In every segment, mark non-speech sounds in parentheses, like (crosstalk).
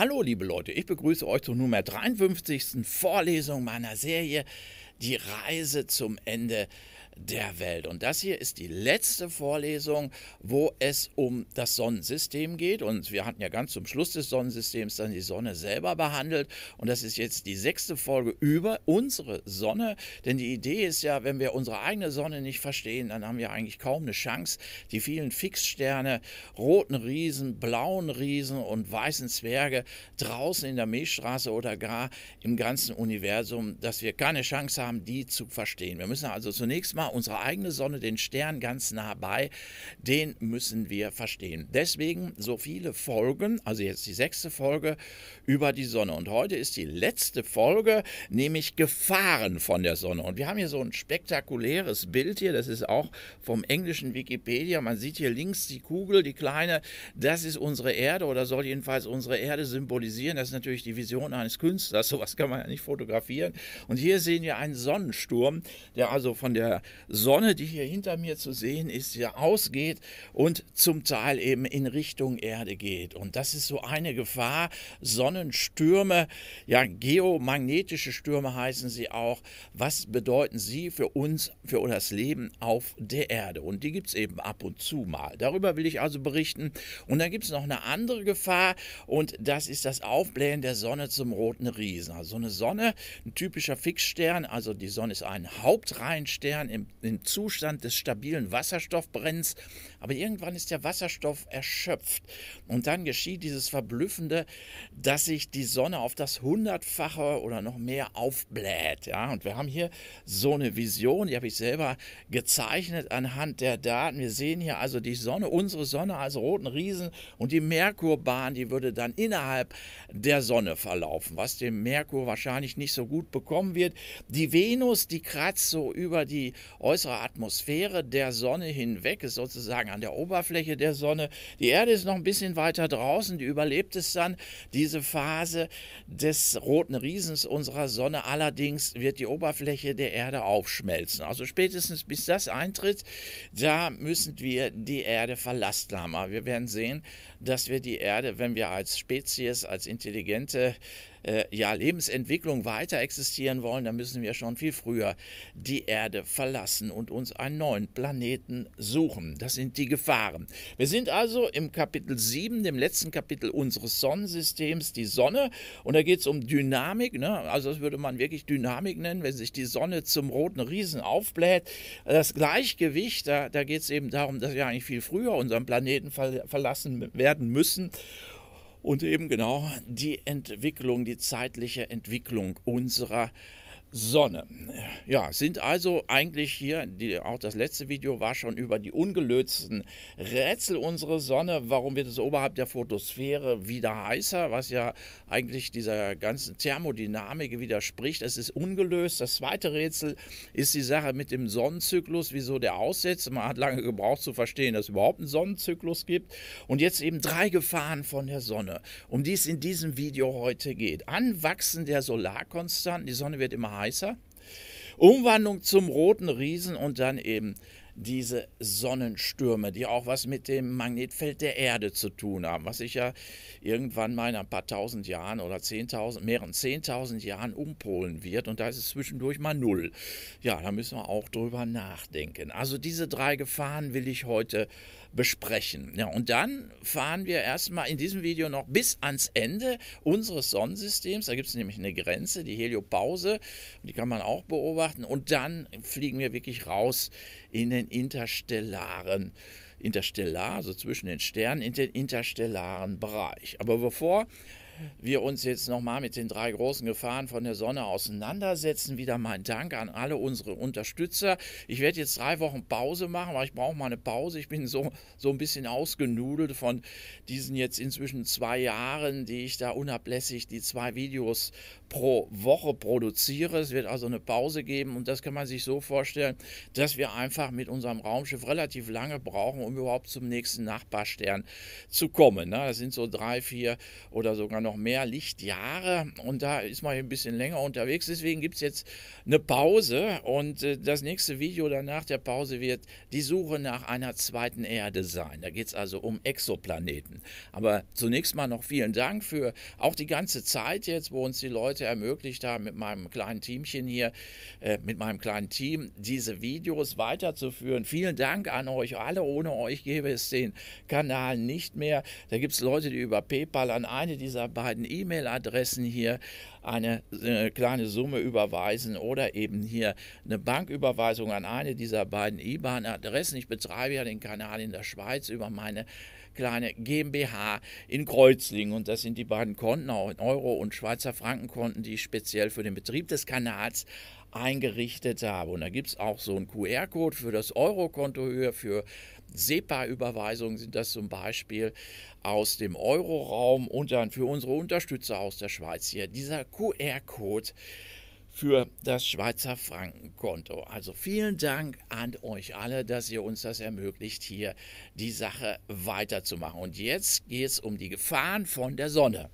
Hallo, liebe Leute, ich begrüße euch zur Nummer 53. Vorlesung meiner Serie Die Reise zum Ende der Welt. Und das hier ist die letzte Vorlesung, wo es um das Sonnensystem geht. Und wir hatten ja ganz zum Schluss des Sonnensystems dann die Sonne selber behandelt. Und das ist jetzt die sechste Folge über unsere Sonne. Denn die Idee ist ja, wenn wir unsere eigene Sonne nicht verstehen, dann haben wir eigentlich kaum eine Chance, die vielen Fixsterne, roten Riesen, blauen Riesen und weißen Zwerge draußen in der Milchstraße oder gar im ganzen Universum, dass wir keine Chance haben, die zu verstehen. Wir müssen also zunächst mal manchmal unsere eigene Sonne, den Stern ganz nah bei, den müssen wir verstehen. Deswegen so viele Folgen, also jetzt die sechste Folge über die Sonne. Und heute ist die letzte Folge, nämlich Gefahren von der Sonne. Und wir haben hier so ein spektakuläres Bild hier, das ist auch vom englischen Wikipedia. Man sieht hier links die Kugel, die kleine, das ist unsere Erde oder soll jedenfalls unsere Erde symbolisieren. Das ist natürlich die Vision eines Künstlers, (laughs) sowas kann man ja nicht fotografieren. Und hier sehen wir einen Sonnensturm, der also von der Sonne, die hier hinter mir zu sehen ist, hier ausgeht und zum Teil eben in Richtung Erde geht. Und das ist so eine Gefahr. Sonnenstürme, ja, geomagnetische Stürme heißen sie auch. Was bedeuten sie für uns, für das Leben auf der Erde? Und die gibt es eben ab und zu mal. Darüber will ich also berichten. Und dann gibt es noch eine andere Gefahr und das ist das Aufblähen der Sonne zum roten Riesen. Also eine Sonne, ein typischer Fixstern, also die Sonne ist ein Hauptreihenstern im im, im Zustand des stabilen Wasserstoffbrenns, aber irgendwann ist der Wasserstoff erschöpft. Und dann geschieht dieses Verblüffende, dass sich die Sonne auf das Hundertfache oder noch mehr aufbläht. Ja? Und wir haben hier so eine Vision, die habe ich selber gezeichnet anhand der Daten. Wir sehen hier also die Sonne, unsere Sonne als roten Riesen und die Merkurbahn, die würde dann innerhalb der Sonne verlaufen, was dem Merkur wahrscheinlich nicht so gut bekommen wird. Die Venus, die kratzt so über die äußere Atmosphäre der Sonne hinweg, ist sozusagen an der Oberfläche der Sonne. Die Erde ist noch ein bisschen weiter draußen, die überlebt es dann, diese Phase des roten Riesens unserer Sonne. Allerdings wird die Oberfläche der Erde aufschmelzen. Also spätestens bis das eintritt, da müssen wir die Erde verlassen haben. Aber wir werden sehen, dass wir die Erde, wenn wir als Spezies, als intelligente äh, ja, Lebensentwicklung weiter existieren wollen, dann müssen wir schon viel früher die Erde verlassen und uns einen neuen Planeten suchen. Das sind die Gefahren. Wir sind also im Kapitel 7, dem letzten Kapitel unseres Sonnensystems, die Sonne. Und da geht es um Dynamik. Ne? Also das würde man wirklich Dynamik nennen, wenn sich die Sonne zum roten Riesen aufbläht. Das Gleichgewicht, da, da geht es eben darum, dass wir eigentlich viel früher unseren Planeten ver verlassen werden werden müssen und eben genau die Entwicklung, die zeitliche Entwicklung unserer Sonne. Ja, sind also eigentlich hier, die, auch das letzte Video war schon über die ungelösten Rätsel unserer Sonne. Warum wird es oberhalb der Photosphäre wieder heißer, was ja eigentlich dieser ganzen Thermodynamik widerspricht. Es ist ungelöst. Das zweite Rätsel ist die Sache mit dem Sonnenzyklus, wieso der aussetzt. Man hat lange gebraucht zu verstehen, dass es überhaupt einen Sonnenzyklus gibt. Und jetzt eben drei Gefahren von der Sonne, um die es in diesem Video heute geht. Anwachsen der Solarkonstanten. Die Sonne wird immer heißer. Umwandlung zum roten Riesen und dann eben diese Sonnenstürme, die auch was mit dem Magnetfeld der Erde zu tun haben, was sich ja irgendwann mal in ein paar tausend Jahren oder zehntausend, mehreren zehntausend Jahren umpolen wird und da ist es zwischendurch mal null. Ja, da müssen wir auch drüber nachdenken. Also diese drei Gefahren will ich heute besprechen. Ja, und dann fahren wir erstmal in diesem Video noch bis ans Ende unseres Sonnensystems. Da gibt es nämlich eine Grenze, die Heliopause, die kann man auch beobachten. Und dann fliegen wir wirklich raus in den interstellaren interstellar, also zwischen den Sternen, in den interstellaren Bereich. Aber bevor wir uns jetzt nochmal mit den drei großen Gefahren von der Sonne auseinandersetzen. Wieder mein Dank an alle unsere Unterstützer. Ich werde jetzt drei Wochen Pause machen, weil ich brauche mal eine Pause. Ich bin so, so ein bisschen ausgenudelt von diesen jetzt inzwischen zwei Jahren, die ich da unablässig die zwei Videos pro Woche produziere. Es wird also eine Pause geben und das kann man sich so vorstellen, dass wir einfach mit unserem Raumschiff relativ lange brauchen, um überhaupt zum nächsten Nachbarstern zu kommen. Ne? Das sind so drei, vier oder sogar noch mehr Lichtjahre und da ist man ein bisschen länger unterwegs. Deswegen gibt es jetzt eine Pause und äh, das nächste Video danach der Pause wird die Suche nach einer zweiten Erde sein. Da geht es also um Exoplaneten. Aber zunächst mal noch vielen Dank für auch die ganze Zeit jetzt, wo uns die Leute heute ermöglicht haben, mit meinem kleinen Teamchen hier, äh, mit meinem kleinen Team, diese Videos weiterzuführen. Vielen Dank an euch alle. Ohne euch gäbe es den Kanal nicht mehr. Da gibt es Leute, die über PayPal an eine dieser beiden E-Mail-Adressen hier eine, eine äh, kleine Summe überweisen oder eben hier eine Banküberweisung an eine dieser beiden IBAN-Adressen. Ich betreibe ja den Kanal in der Schweiz über meine kleine GmbH in Kreuzlingen. Und das sind die beiden Konten, auch in Euro- und Schweizer Frankenkonten, die ich speziell für den Betrieb des Kanals eingerichtet habe. Und da gibt es auch so einen QR-Code für das Euro-Konto, für SEPA-Überweisungen sind das zum Beispiel aus dem Euroraum und dann für unsere Unterstützer aus der Schweiz hier. Dieser QR-Code für das Schweizer Frankenkonto. Also vielen Dank an euch alle, dass ihr uns das ermöglicht, hier die Sache weiterzumachen. Und jetzt geht es um die Gefahren von der Sonne.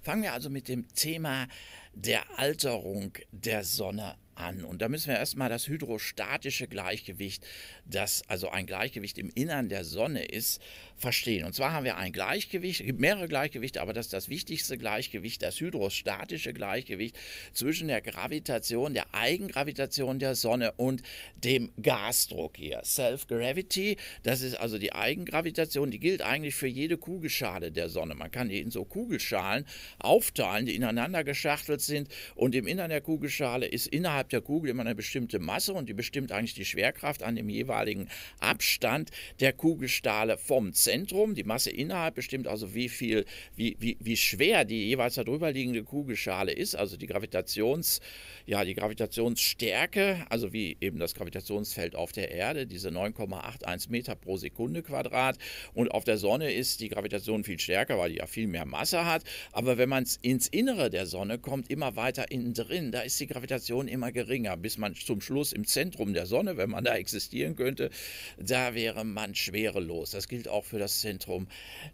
Fangen wir also mit dem Thema der Alterung der Sonne an. Und da müssen wir erstmal das hydrostatische Gleichgewicht dass also ein Gleichgewicht im Innern der Sonne ist, verstehen. Und zwar haben wir ein Gleichgewicht, es gibt mehrere Gleichgewichte, aber das ist das wichtigste Gleichgewicht, das hydrostatische Gleichgewicht zwischen der Gravitation, der Eigengravitation der Sonne und dem Gasdruck hier. Self-Gravity, das ist also die Eigengravitation, die gilt eigentlich für jede Kugelschale der Sonne. Man kann die in so Kugelschalen aufteilen, die ineinander geschachtelt sind und im Innern der Kugelschale ist innerhalb der Kugel immer eine bestimmte Masse und die bestimmt eigentlich die Schwerkraft an dem jeweiligen jeweiligen Abstand der Kugelstahle vom Zentrum. Die Masse innerhalb bestimmt also, wie viel, wie, wie, wie schwer die jeweils darüber liegende Kugelschale ist, also die Gravitations, ja, die Gravitationsstärke, also wie eben das Gravitationsfeld auf der Erde, diese 9,81 Meter pro Sekunde Quadrat. Und auf der Sonne ist die Gravitation viel stärker, weil die ja viel mehr Masse hat. Aber wenn man ins Innere der Sonne kommt, immer weiter innen drin, da ist die Gravitation immer geringer, bis man zum Schluss im Zentrum der Sonne, wenn man da existieren könnte, könnte, da wäre man schwerelos. Das gilt auch für das Zentrum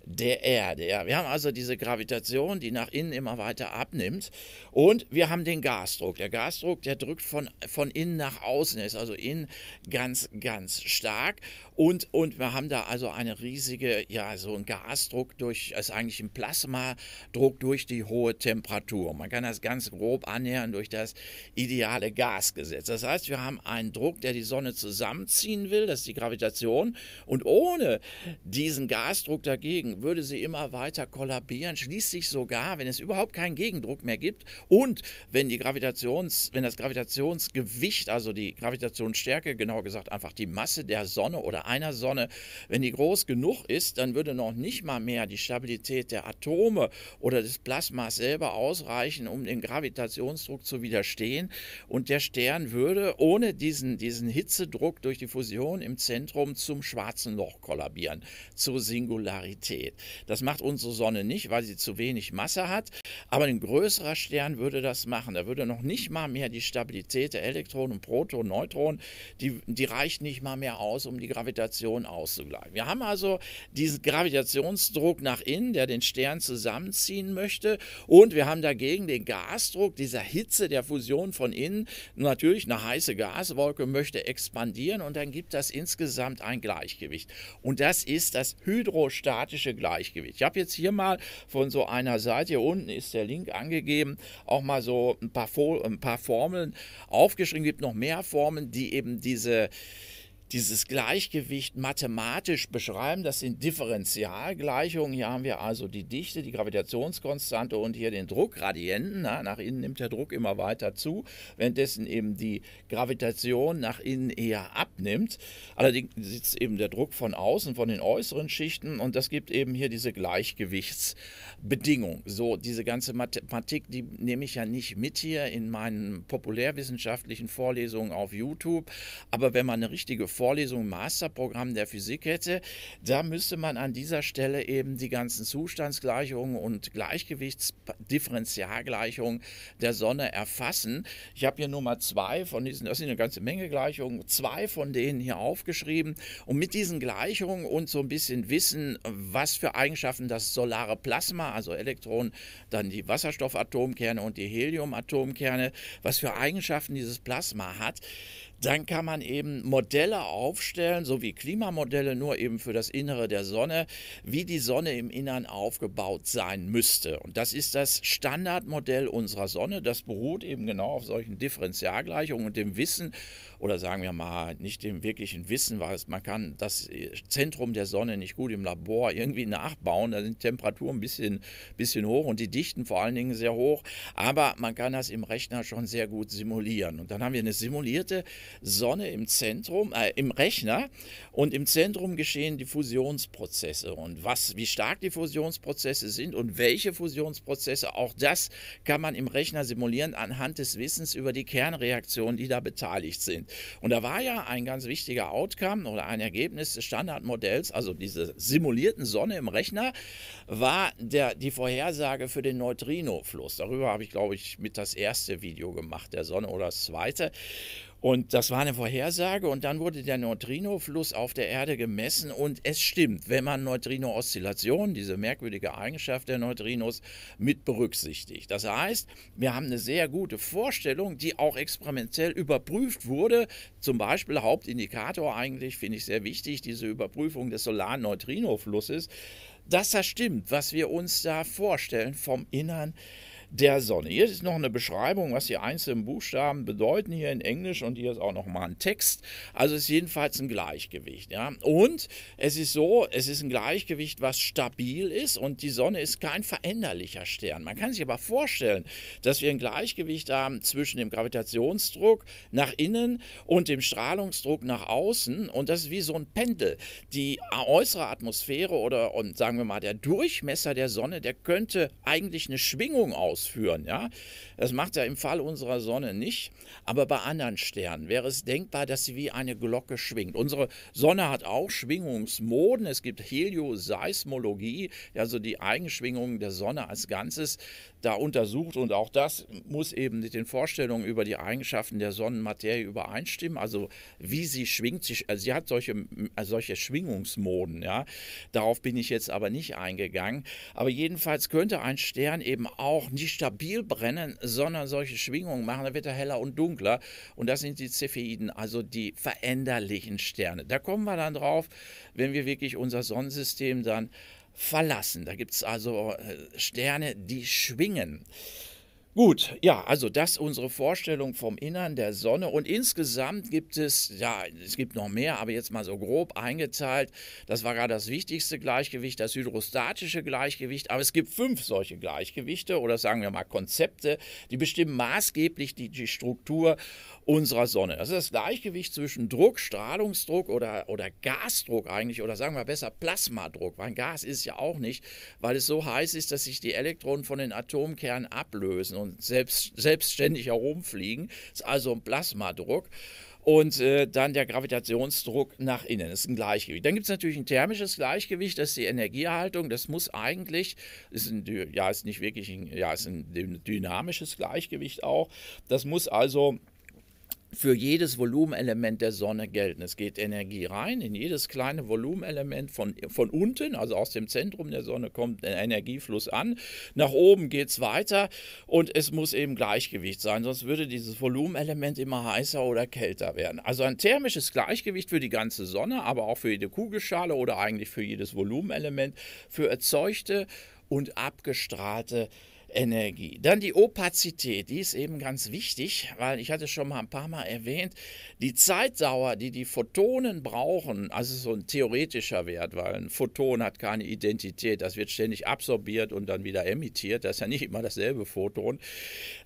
der Erde. Ja, wir haben also diese Gravitation, die nach innen immer weiter abnimmt. Und wir haben den Gasdruck. Der Gasdruck, der drückt von, von innen nach außen, Er ist also innen ganz, ganz stark. Und, und wir haben da also eine riesige, ja, so ein Gasdruck durch, ist also eigentlich ein Plasmadruck durch die hohe Temperatur. Man kann das ganz grob annähern durch das ideale Gasgesetz. Das heißt, wir haben einen Druck, der die Sonne zusammenziehen will, das ist die Gravitation. Und ohne diesen Gasdruck dagegen würde sie immer weiter kollabieren, schließlich sogar, wenn es überhaupt keinen Gegendruck mehr gibt und wenn die Gravitations, wenn das Gravitationsgewicht, also die Gravitationsstärke, genauer gesagt einfach die Masse der Sonne oder einer Sonne, wenn die groß genug ist, dann würde noch nicht mal mehr die Stabilität der Atome oder des Plasmas selber ausreichen, um dem Gravitationsdruck zu widerstehen. Und der Stern würde ohne diesen, diesen Hitzedruck durch die Fusion im Zentrum zum schwarzen Loch kollabieren, zur Singularität. Das macht unsere Sonne nicht, weil sie zu wenig Masse hat, aber ein größerer Stern würde das machen. Da würde noch nicht mal mehr die Stabilität der Elektronen Protonen, Neutronen, die, die reicht nicht mal mehr aus, um die Gravitation Gravitation auszugleichen. Wir haben also diesen Gravitationsdruck nach innen, der den Stern zusammenziehen möchte. Und wir haben dagegen den Gasdruck dieser Hitze der Fusion von innen. Natürlich, eine heiße Gaswolke möchte expandieren und dann gibt das insgesamt ein Gleichgewicht. Und das ist das hydrostatische Gleichgewicht. Ich habe jetzt hier mal von so einer Seite, hier unten ist der Link angegeben, auch mal so ein paar, ein paar Formeln aufgeschrieben. Es gibt noch mehr Formeln, die eben diese dieses Gleichgewicht mathematisch beschreiben. Das sind Differentialgleichungen. Hier haben wir also die Dichte, die Gravitationskonstante und hier den Druckgradienten. Na, nach innen nimmt der Druck immer weiter zu, währenddessen eben die Gravitation nach innen eher abnimmt. Allerdings sitzt eben der Druck von außen, von den äußeren Schichten und das gibt eben hier diese Gleichgewichtsbedingung. So, diese ganze Mathematik, die nehme ich ja nicht mit hier in meinen populärwissenschaftlichen Vorlesungen auf YouTube. Aber wenn man eine richtige Vorlesung im Masterprogramm der Physik hätte, da müsste man an dieser Stelle eben die ganzen Zustandsgleichungen und Gleichgewichtsdifferentialgleichungen der Sonne erfassen. Ich habe hier nur mal zwei von diesen, das sind eine ganze Menge Gleichungen, zwei von denen hier aufgeschrieben. Und mit diesen Gleichungen und so ein bisschen Wissen, was für Eigenschaften das solare Plasma, also Elektronen, dann die Wasserstoffatomkerne und die Heliumatomkerne, was für Eigenschaften dieses Plasma hat, dann kann man eben Modelle aufstellen, so wie Klimamodelle, nur eben für das Innere der Sonne, wie die Sonne im Innern aufgebaut sein müsste. Und das ist das Standardmodell unserer Sonne. Das beruht eben genau auf solchen Differentialgleichungen und dem Wissen, oder sagen wir mal, nicht dem wirklichen Wissen, weil man kann das Zentrum der Sonne nicht gut im Labor irgendwie nachbauen. Da sind Temperaturen ein bisschen, bisschen hoch und die Dichten vor allen Dingen sehr hoch. Aber man kann das im Rechner schon sehr gut simulieren. Und dann haben wir eine simulierte Sonne im Zentrum, äh, im Rechner und im Zentrum geschehen die Fusionsprozesse. Und was, wie stark die Fusionsprozesse sind und welche Fusionsprozesse, auch das kann man im Rechner simulieren anhand des Wissens über die Kernreaktionen, die da beteiligt sind. Und da war ja ein ganz wichtiger Outcome oder ein Ergebnis des Standardmodells, also diese simulierten Sonne im Rechner, war der, die Vorhersage für den Neutrino-Fluss. Darüber habe ich, glaube ich, mit das erste Video gemacht, der Sonne oder das zweite. Und das war eine Vorhersage und dann wurde der Neutrino-Fluss auf der Erde gemessen und es stimmt, wenn man neutrino oszillationen diese merkwürdige Eigenschaft der Neutrinos, mit berücksichtigt. Das heißt, wir haben eine sehr gute Vorstellung, die auch experimentell überprüft wurde. Zum Beispiel Hauptindikator eigentlich, finde ich sehr wichtig, diese Überprüfung des solaren Neutrino-Flusses dass das stimmt, was wir uns da vorstellen vom Innern der Sonne. Hier ist noch eine Beschreibung, was die einzelnen Buchstaben bedeuten, hier in Englisch und hier ist auch nochmal ein Text. Also ist jedenfalls ein Gleichgewicht. Ja? Und es ist so, es ist ein Gleichgewicht, was stabil ist und die Sonne ist kein veränderlicher Stern. Man kann sich aber vorstellen, dass wir ein Gleichgewicht haben zwischen dem Gravitationsdruck nach innen und dem Strahlungsdruck nach außen und das ist wie so ein Pendel. Die äußere Atmosphäre oder und sagen wir mal der Durchmesser der Sonne, der könnte eigentlich eine Schwingung aus ausführen. Ja? Das macht er im Fall unserer Sonne nicht, aber bei anderen Sternen wäre es denkbar, dass sie wie eine Glocke schwingt. Unsere Sonne hat auch Schwingungsmoden. Es gibt Helioseismologie, also die Eigenschwingungen der Sonne als Ganzes da untersucht und auch das muss eben mit den Vorstellungen über die Eigenschaften der Sonnenmaterie übereinstimmen, also wie sie schwingt, sie, also sie hat solche, also solche Schwingungsmoden, ja, darauf bin ich jetzt aber nicht eingegangen, aber jedenfalls könnte ein Stern eben auch nicht stabil brennen, sondern solche Schwingungen machen, dann wird er heller und dunkler und das sind die Cepheiden, also die veränderlichen Sterne. Da kommen wir dann drauf, wenn wir wirklich unser Sonnensystem dann verlassen. Da gibt es also äh, Sterne, die schwingen. Gut, ja, also das unsere Vorstellung vom Innern der Sonne und insgesamt gibt es, ja, es gibt noch mehr, aber jetzt mal so grob eingeteilt, das war gerade das wichtigste Gleichgewicht, das hydrostatische Gleichgewicht, aber es gibt fünf solche Gleichgewichte oder sagen wir mal Konzepte, die bestimmen maßgeblich die, die Struktur unserer Sonne. Das ist das Gleichgewicht zwischen Druck, Strahlungsdruck oder, oder Gasdruck eigentlich, oder sagen wir besser Plasmadruck, weil Gas ist ja auch nicht, weil es so heiß ist, dass sich die Elektronen von den Atomkernen ablösen und selbst, selbstständig herumfliegen. Das ist also ein Plasmadruck und äh, dann der Gravitationsdruck nach innen. Das ist ein Gleichgewicht. Dann gibt es natürlich ein thermisches Gleichgewicht, das ist die Energieerhaltung. Das muss eigentlich, ist ein, ja, ist nicht wirklich ein, ja, ist ein dynamisches Gleichgewicht auch. Das muss also für jedes Volumenelement der Sonne gelten. Es geht Energie rein, in jedes kleine Volumenelement von, von unten, also aus dem Zentrum der Sonne kommt ein Energiefluss an, nach oben geht es weiter und es muss eben Gleichgewicht sein, sonst würde dieses Volumenelement immer heißer oder kälter werden. Also ein thermisches Gleichgewicht für die ganze Sonne, aber auch für jede Kugelschale oder eigentlich für jedes Volumenelement, für erzeugte und abgestrahlte Energie. Energie. Dann die Opazität, die ist eben ganz wichtig, weil ich hatte schon mal ein paar Mal erwähnt, die Zeitdauer, die die Photonen brauchen, also so ein theoretischer Wert, weil ein Photon hat keine Identität, das wird ständig absorbiert und dann wieder emittiert, das ist ja nicht immer dasselbe Photon,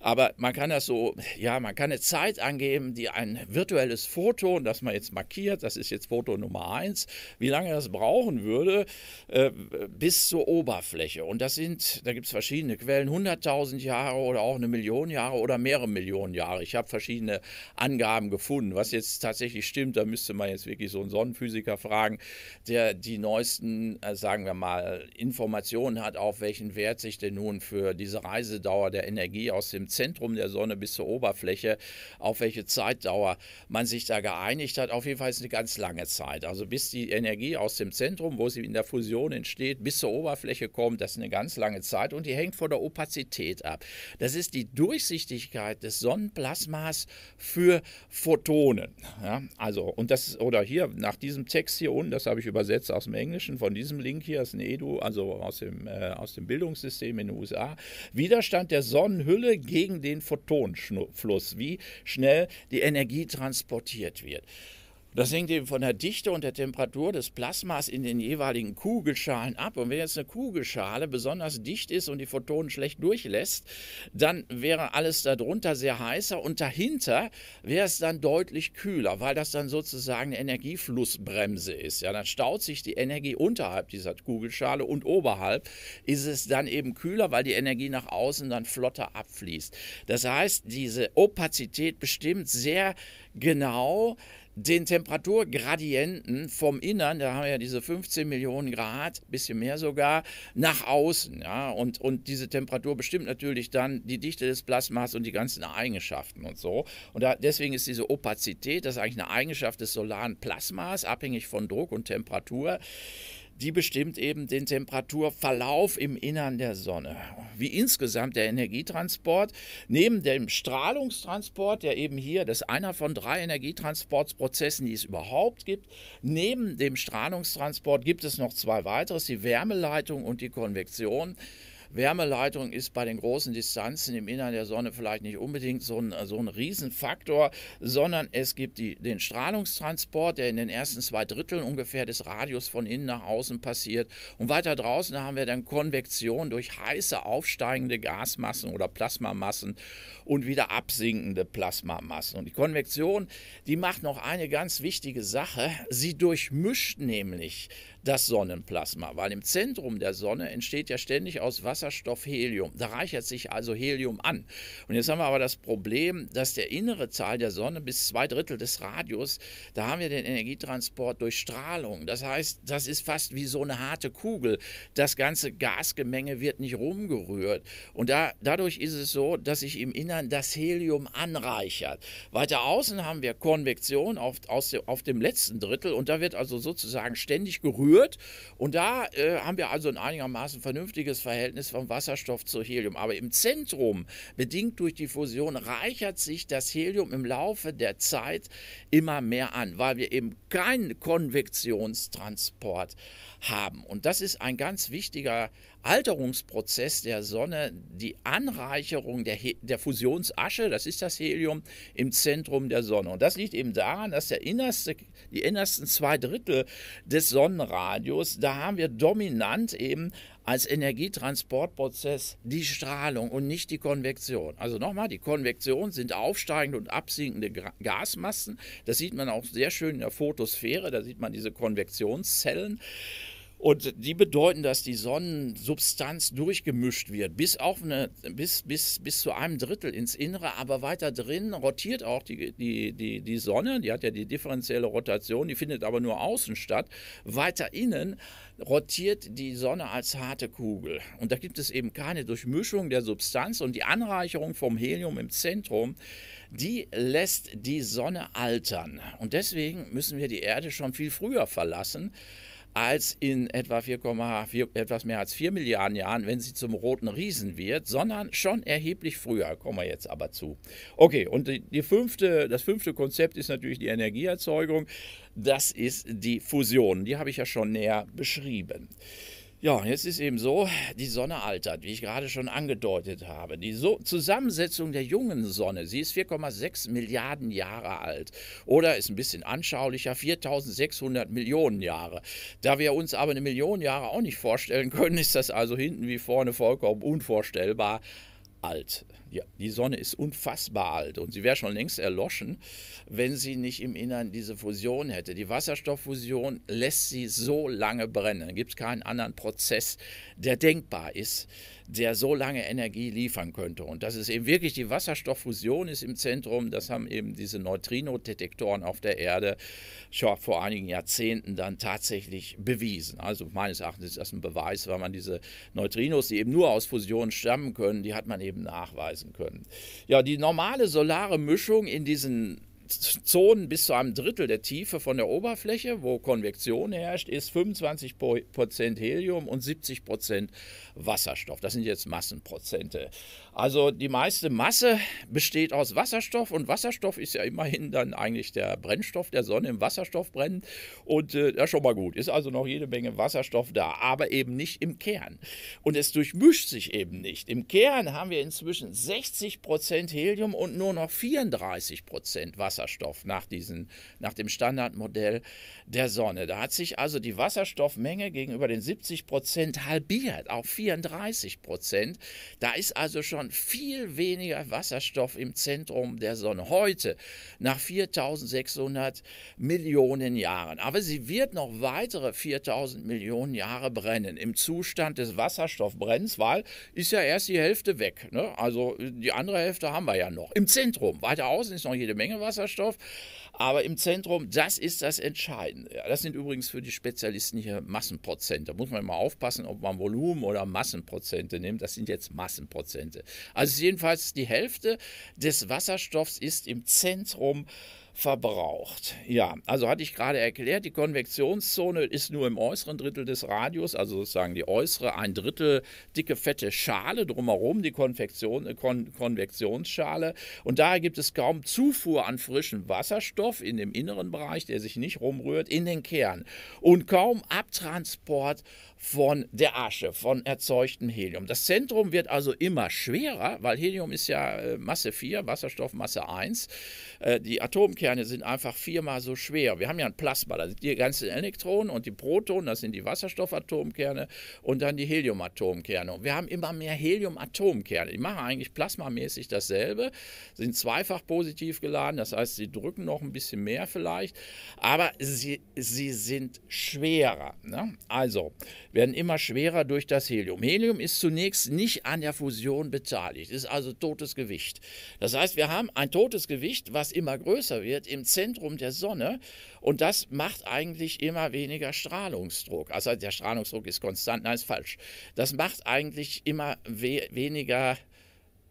aber man kann das so, ja, man kann eine Zeit angeben, die ein virtuelles Photon, das man jetzt markiert, das ist jetzt Photon Nummer 1, wie lange das brauchen würde, äh, bis zur Oberfläche und das sind, da gibt es verschiedene Quellen, 100.000 Jahre oder auch eine Million Jahre oder mehrere Millionen Jahre. Ich habe verschiedene Angaben gefunden. Was jetzt tatsächlich stimmt, da müsste man jetzt wirklich so einen Sonnenphysiker fragen, der die neuesten, äh, sagen wir mal, Informationen hat, auf welchen Wert sich denn nun für diese Reisedauer der Energie aus dem Zentrum der Sonne bis zur Oberfläche, auf welche Zeitdauer man sich da geeinigt hat. Auf jeden Fall ist eine ganz lange Zeit. Also bis die Energie aus dem Zentrum, wo sie in der Fusion entsteht, bis zur Oberfläche kommt, das ist eine ganz lange Zeit und die hängt von der Opa Kapazität ab. Das ist die Durchsichtigkeit des Sonnenplasmas für Photonen. Ja, also, und das, oder hier, nach diesem Text hier unten, das habe ich übersetzt aus dem Englischen, von diesem Link hier ist ein EDU, also aus dem, äh, aus dem Bildungssystem in den USA. Widerstand der Sonnenhülle gegen den Photonfluss, wie schnell die Energie transportiert wird. Das hängt eben von der Dichte und der Temperatur des Plasmas in den jeweiligen Kugelschalen ab. Und wenn jetzt eine Kugelschale besonders dicht ist und die Photonen schlecht durchlässt, dann wäre alles darunter sehr heißer und dahinter wäre es dann deutlich kühler, weil das dann sozusagen eine Energieflussbremse ist. Ja, dann staut sich die Energie unterhalb dieser Kugelschale und oberhalb ist es dann eben kühler, weil die Energie nach außen dann flotter abfließt. Das heißt, diese Opazität bestimmt sehr genau, den Temperaturgradienten vom Innern, da haben wir ja diese 15 Millionen Grad, bisschen mehr sogar, nach außen. Ja? Und, und diese Temperatur bestimmt natürlich dann die Dichte des Plasmas und die ganzen Eigenschaften und so. Und da, deswegen ist diese Opazität, das ist eigentlich eine Eigenschaft des solaren Plasmas, abhängig von Druck und Temperatur die bestimmt eben den Temperaturverlauf im Innern der Sonne. Wie insgesamt der Energietransport, neben dem Strahlungstransport, der eben hier, das ist einer von drei Energietransportprozessen, die es überhaupt gibt, neben dem Strahlungstransport gibt es noch zwei weitere, die Wärmeleitung und die Konvektion. Wärmeleitung ist bei den großen Distanzen im Innern der Sonne vielleicht nicht unbedingt so ein, so ein Riesenfaktor, sondern es gibt die, den Strahlungstransport, der in den ersten zwei Dritteln ungefähr des Radius von innen nach außen passiert. Und weiter draußen haben wir dann Konvektion durch heiße aufsteigende Gasmassen oder Plasmamassen und wieder absinkende Plasmamassen. Und die Konvektion, die macht noch eine ganz wichtige Sache. Sie durchmischt nämlich das Sonnenplasma, weil im Zentrum der Sonne entsteht ja ständig aus Wasserstoff Helium. Da reichert sich also Helium an. Und jetzt haben wir aber das Problem, dass der innere Teil der Sonne bis zwei Drittel des Radius, da haben wir den Energietransport durch Strahlung. Das heißt, das ist fast wie so eine harte Kugel. Das ganze Gasgemenge wird nicht rumgerührt. Und da, dadurch ist es so, dass sich im Innern das Helium anreichert. Weiter außen haben wir Konvektion auf, aus, auf dem letzten Drittel und da wird also sozusagen ständig gerührt führt. Und da äh, haben wir also ein einigermaßen vernünftiges Verhältnis von Wasserstoff zu Helium. Aber im Zentrum, bedingt durch die Fusion, reichert sich das Helium im Laufe der Zeit immer mehr an, weil wir eben keinen Konvektionstransport haben. Und das ist ein ganz wichtiger Alterungsprozess der Sonne, die Anreicherung der, der Fusionsasche, das ist das Helium, im Zentrum der Sonne. Und das liegt eben daran, dass der innerste, die innersten zwei Drittel des Sonnenradius, da haben wir dominant eben als Energietransportprozess die Strahlung und nicht die Konvektion. Also nochmal, die Konvektion sind aufsteigende und absinkende Gasmassen. Das sieht man auch sehr schön in der Photosphäre, da sieht man diese Konvektionszellen. Und die bedeuten, dass die Sonnensubstanz durchgemischt wird, bis, auf eine, bis, bis, bis zu einem Drittel ins Innere, aber weiter drin rotiert auch die, die, die, die Sonne, die hat ja die differenzielle Rotation, die findet aber nur außen statt. Weiter innen rotiert die Sonne als harte Kugel. Und da gibt es eben keine Durchmischung der Substanz und die Anreicherung vom Helium im Zentrum, die lässt die Sonne altern. Und deswegen müssen wir die Erde schon viel früher verlassen als in etwa 4, 4, etwas mehr als 4 Milliarden Jahren, wenn sie zum roten Riesen wird, sondern schon erheblich früher. Kommen wir jetzt aber zu. Okay, und die, die fünfte, das fünfte Konzept ist natürlich die Energieerzeugung. Das ist die Fusion. Die habe ich ja schon näher beschrieben. Ja, jetzt ist eben so, die Sonne altert, wie ich gerade schon angedeutet habe. Die so Zusammensetzung der jungen Sonne, sie ist 4,6 Milliarden Jahre alt oder ist ein bisschen anschaulicher, 4600 Millionen Jahre. Da wir uns aber eine Million Jahre auch nicht vorstellen können, ist das also hinten wie vorne vollkommen unvorstellbar alt. Ja, die Sonne ist unfassbar alt und sie wäre schon längst erloschen, wenn sie nicht im Innern diese Fusion hätte. Die Wasserstofffusion lässt sie so lange brennen. Gibt es keinen anderen Prozess, der denkbar ist, der so lange Energie liefern könnte. Und das ist eben wirklich die Wasserstofffusion ist im Zentrum. Das haben eben diese Neutrino-Detektoren auf der Erde schon vor einigen Jahrzehnten dann tatsächlich bewiesen. Also meines Erachtens ist das ein Beweis, weil man diese Neutrinos, die eben nur aus Fusion stammen können, die hat man eben nachweisen können. Ja, die normale solare Mischung in diesen Zonen bis zu einem Drittel der Tiefe von der Oberfläche, wo Konvektion herrscht, ist 25 Helium und 70 Wasserstoff. Das sind jetzt Massenprozente. Also die meiste Masse besteht aus Wasserstoff und Wasserstoff ist ja immerhin dann eigentlich der Brennstoff der Sonne im Wasserstoff brennt und äh, ja schon mal gut. Ist also noch jede Menge Wasserstoff da, aber eben nicht im Kern. Und es durchmischt sich eben nicht. Im Kern haben wir inzwischen 60 Helium und nur noch 34 Wasserstoff. Wasserstoff nach, diesen, nach dem Standardmodell der Sonne. Da hat sich also die Wasserstoffmenge gegenüber den 70 Prozent halbiert auf 34 Prozent. Da ist also schon viel weniger Wasserstoff im Zentrum der Sonne heute nach 4600 Millionen Jahren. Aber sie wird noch weitere 4000 Millionen Jahre brennen im Zustand des Wasserstoffbrennens, weil ist ja erst die Hälfte weg. Ne? Also die andere Hälfte haben wir ja noch. Im Zentrum, weiter außen ist noch jede Menge Wasserstoff. Wasserstoff. Aber im Zentrum, das ist das Entscheidende. Das sind übrigens für die Spezialisten hier Massenprozente. Da muss man immer aufpassen, ob man Volumen oder Massenprozente nimmt. Das sind jetzt Massenprozente. Also jedenfalls die Hälfte des Wasserstoffs ist im Zentrum äh, verbraucht. Ja, also hatte ich gerade erklärt, die Konvektionszone ist nur im äußeren Drittel des Radius, also sozusagen die äußere ein Drittel dicke fette Schale drumherum, die Konvektion, äh, Kon Konvektionsschale. Und daher gibt es kaum Zufuhr an frischem Wasserstoff in dem inneren Bereich, der sich nicht rumrührt, in den Kern und kaum Abtransport von der Asche, von erzeugtem Helium. Das Zentrum wird also immer schwerer, weil Helium ist ja äh, Masse 4, Wasserstoff Masse 1. Äh, die Atomkerne sind einfach viermal so schwer. Wir haben ja ein Plasma, da sind die ganzen Elektronen und die Protonen, das sind die Wasserstoffatomkerne und dann die Heliumatomkerne. Und wir haben immer mehr Heliumatomkerne. Die machen eigentlich plasmamäßig dasselbe, sind zweifach positiv geladen, das heißt, sie drücken noch ein bisschen mehr vielleicht, aber sie, sie sind schwerer. Ne? Also, werden immer schwerer durch das Helium. Helium ist zunächst nicht an der Fusion beteiligt, ist also totes Gewicht. Das heißt, wir haben ein totes Gewicht, was immer größer wird im Zentrum der Sonne und das macht eigentlich immer weniger Strahlungsdruck. Also der Strahlungsdruck ist konstant, nein, ist falsch. Das macht eigentlich immer we weniger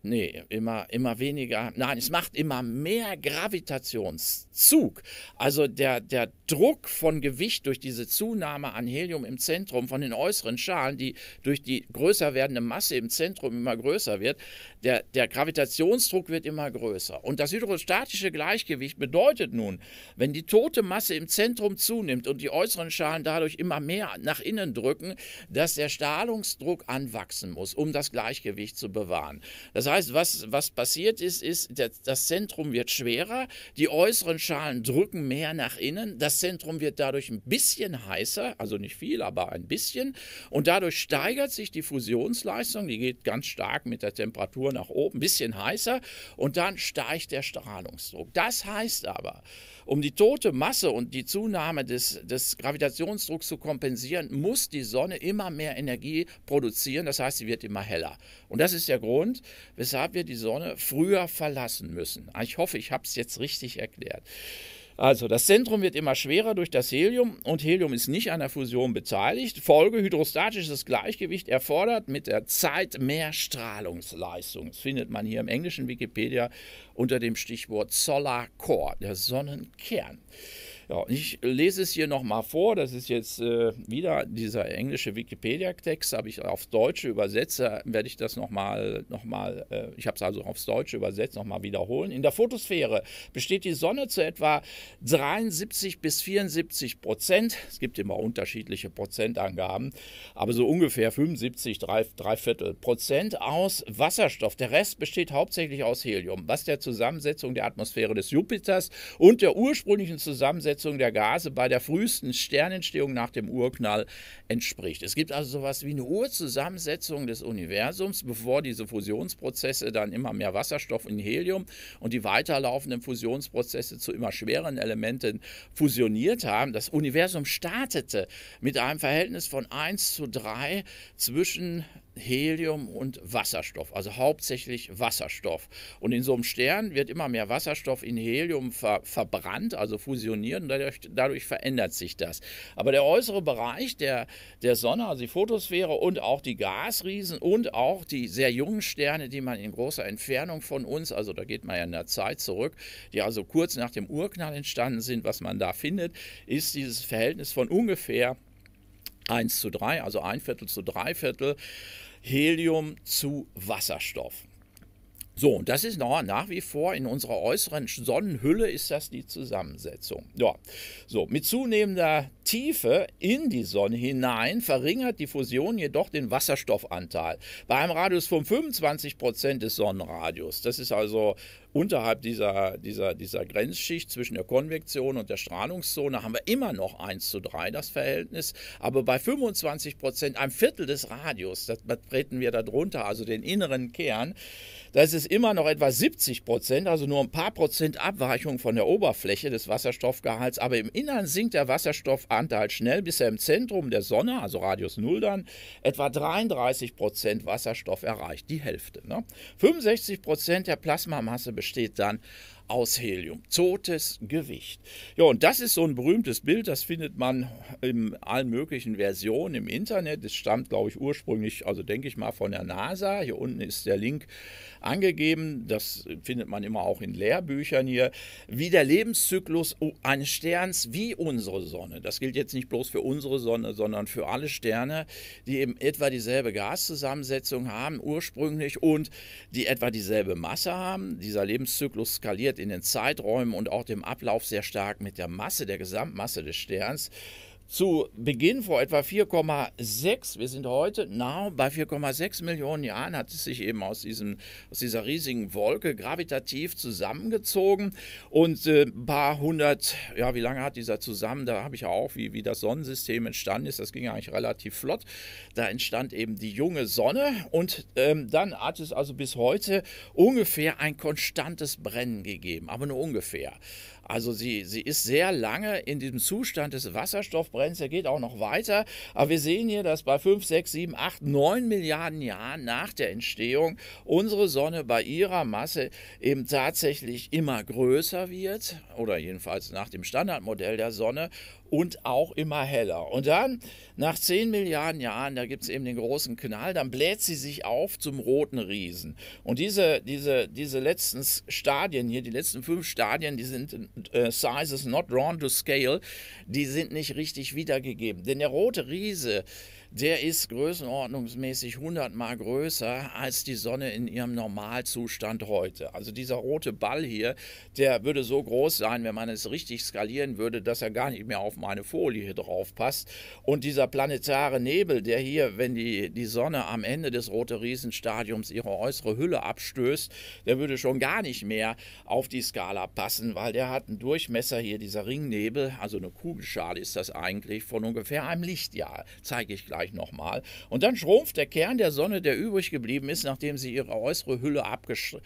Nee, immer, immer weniger. Nein, es macht immer mehr Gravitationsdruck. Zug. Also der, der Druck von Gewicht durch diese Zunahme an Helium im Zentrum, von den äußeren Schalen, die durch die größer werdende Masse im Zentrum immer größer wird, der, der Gravitationsdruck wird immer größer. Und das hydrostatische Gleichgewicht bedeutet nun, wenn die tote Masse im Zentrum zunimmt und die äußeren Schalen dadurch immer mehr nach innen drücken, dass der Strahlungsdruck anwachsen muss, um das Gleichgewicht zu bewahren. Das heißt, was, was passiert ist, ist, das Zentrum wird schwerer, die äußeren Sonnenschalen drücken mehr nach innen. Das Zentrum wird dadurch ein bisschen heißer, also nicht viel, aber ein bisschen. Und dadurch steigert sich die Fusionsleistung. Die geht ganz stark mit der Temperatur nach oben, ein bisschen heißer. Und dann steigt der Strahlungsdruck. Das heißt aber, um die tote Masse und die Zunahme des, des Gravitationsdrucks zu kompensieren, muss die Sonne immer mehr Energie produzieren. Das heißt, sie wird immer heller. Und das ist der Grund, weshalb wir die Sonne früher verlassen müssen. Ich hoffe, ich habe es jetzt richtig erklärt. Also das Zentrum wird immer schwerer durch das Helium und Helium ist nicht an der Fusion beteiligt. Folge hydrostatisches Gleichgewicht erfordert mit der Zeit mehr Strahlungsleistung. Das findet man hier im englischen Wikipedia unter dem Stichwort Solar Core, der Sonnenkern. Ja, ich lese es hier nochmal vor. Das ist jetzt äh, wieder dieser englische Wikipedia-Text. Habe ich aufs Deutsche übersetzt. Werde ich das nochmal, noch mal, äh, ich habe es also aufs Deutsche übersetzt, nochmal wiederholen. In der Photosphäre besteht die Sonne zu etwa 73 bis 74 Prozent. Es gibt immer unterschiedliche Prozentangaben, aber so ungefähr 75, drei, drei Viertel Prozent aus Wasserstoff. Der Rest besteht hauptsächlich aus Helium, was der Zusammensetzung der Atmosphäre des Jupiters und der ursprünglichen Zusammensetzung Abnutzung der Gase bei der frühesten Sternentstehung nach dem Urknall entspricht. Es gibt also sowas wie eine Urzusammensetzung des Universums, bevor diese Fusionsprozesse dann immer mehr Wasserstoff in Helium und die weiterlaufenden Fusionsprozesse zu immer schwereren Elementen fusioniert haben. Das Universum startete mit einem Verhältnis von 1 zu 3 zwischen Helium und Wasserstoff, also hauptsächlich Wasserstoff. Und in so einem Stern wird immer mehr Wasserstoff in Helium ver verbrannt, also fusioniert und dadurch, dadurch, verändert sich das. Aber der äußere Bereich der, der Sonne, also die Photosphäre und auch die Gasriesen und auch die sehr jungen Sterne, die man in großer Entfernung von uns, also da geht man ja in der Zeit zurück, die also kurz nach dem Urknall entstanden sind, was man da findet, ist dieses Verhältnis von ungefähr 1 zu 3, also ein Viertel zu drei Viertel Helium zu Wasserstoff. So, und das ist noch, nach wie vor in unserer äußeren Sonnenhülle ist das die Zusammensetzung. Ja, so, mit zunehmender Tiefe in die Sonne hinein verringert die Fusion jedoch den Wasserstoffanteil bei einem Radius von 25 Prozent des Sonnenradius. Das ist also unterhalb dieser, dieser, dieser Grenzschicht zwischen der Konvektion und der Strahlungszone haben wir immer noch 1 zu 3 das Verhältnis, aber bei 25 Prozent, einem Viertel des Radius, das betreten wir darunter, also den inneren Kern, das ist immer noch etwa 70 Prozent, also nur ein paar Prozent Abweichung von der Oberfläche des Wasserstoffgehalts. Aber im Innern sinkt der Wasserstoffanteil schnell, bis er im Zentrum der Sonne, also Radius Null dann, etwa 33 Prozent Wasserstoff erreicht, die Hälfte. Ne? 65 Prozent der Plasmamasse besteht dann aus Helium. Totes Gewicht. Ja, und das ist so ein berühmtes Bild, das findet man in allen möglichen Versionen im Internet. Es stammt, glaube ich, ursprünglich, also denke ich mal, von der NASA. Hier unten ist der Link angegeben, das findet man immer auch in Lehrbüchern hier, wie der Lebenszyklus eines Sterns wie unsere Sonne. Das gilt jetzt nicht bloß für unsere Sonne, sondern für alle Sterne, die eben etwa dieselbe Gaszusammensetzung haben ursprünglich und die etwa dieselbe Masse haben. Dieser Lebenszyklus skaliert in den Zeiträumen und auch dem Ablauf sehr stark mit der Masse, der Gesamtmasse des Sterns zu Beginn vor etwa 4,6, wir sind heute nahe bei 4,6 Millionen Jahren, hat es sich eben aus, diesem, aus dieser riesigen Wolke gravitativ zusammengezogen und äh, ein paar hundert, ja, wie lange hat dieser zusammen, da habe ich ja auch, wie, wie das Sonnensystem entstanden ist, das ging eigentlich relativ flott, da entstand eben die junge Sonne und ähm, dann hat es also bis heute ungefähr ein konstantes Brennen gegeben, aber nur ungefähr. Also sie, sie ist sehr lange in diesem Zustand des Wasserstoffbrennens, der geht auch noch weiter. Aber wir sehen hier, dass bei 5, 6, 7, 8, 9 Milliarden Jahren nach der Entstehung unsere Sonne bei ihrer Masse eben tatsächlich immer größer wird oder jedenfalls nach dem Standardmodell der Sonne und auch immer heller. Und dann, nach 10 Milliarden Jahren, da gibt es eben den großen Knall, dann bläht sie sich auf zum roten Riesen. Und diese, diese, diese letzten Stadien hier, die letzten fünf Stadien, die sind äh, Sizes not drawn to scale, die sind nicht richtig wiedergegeben. Denn der rote Riese, der ist größenordnungsmäßig 100 mal größer als die Sonne in ihrem Normalzustand heute. Also dieser rote Ball hier, der würde so groß sein, wenn man es richtig skalieren würde, dass er gar nicht mehr auf meine Folie drauf passt. Und dieser planetare Nebel, der hier, wenn die, die Sonne am Ende des roten Riesenstadiums ihre äußere Hülle abstößt, der würde schon gar nicht mehr auf die Skala passen, weil der hat einen Durchmesser hier, dieser Ringnebel, also eine Kugelschale ist das eigentlich, von ungefähr einem Lichtjahr. Zeige ich gleich gleich nochmal. Und dann schrumpft der Kern der Sonne, der übrig geblieben ist, nachdem sie ihre äußere Hülle abgeschnitten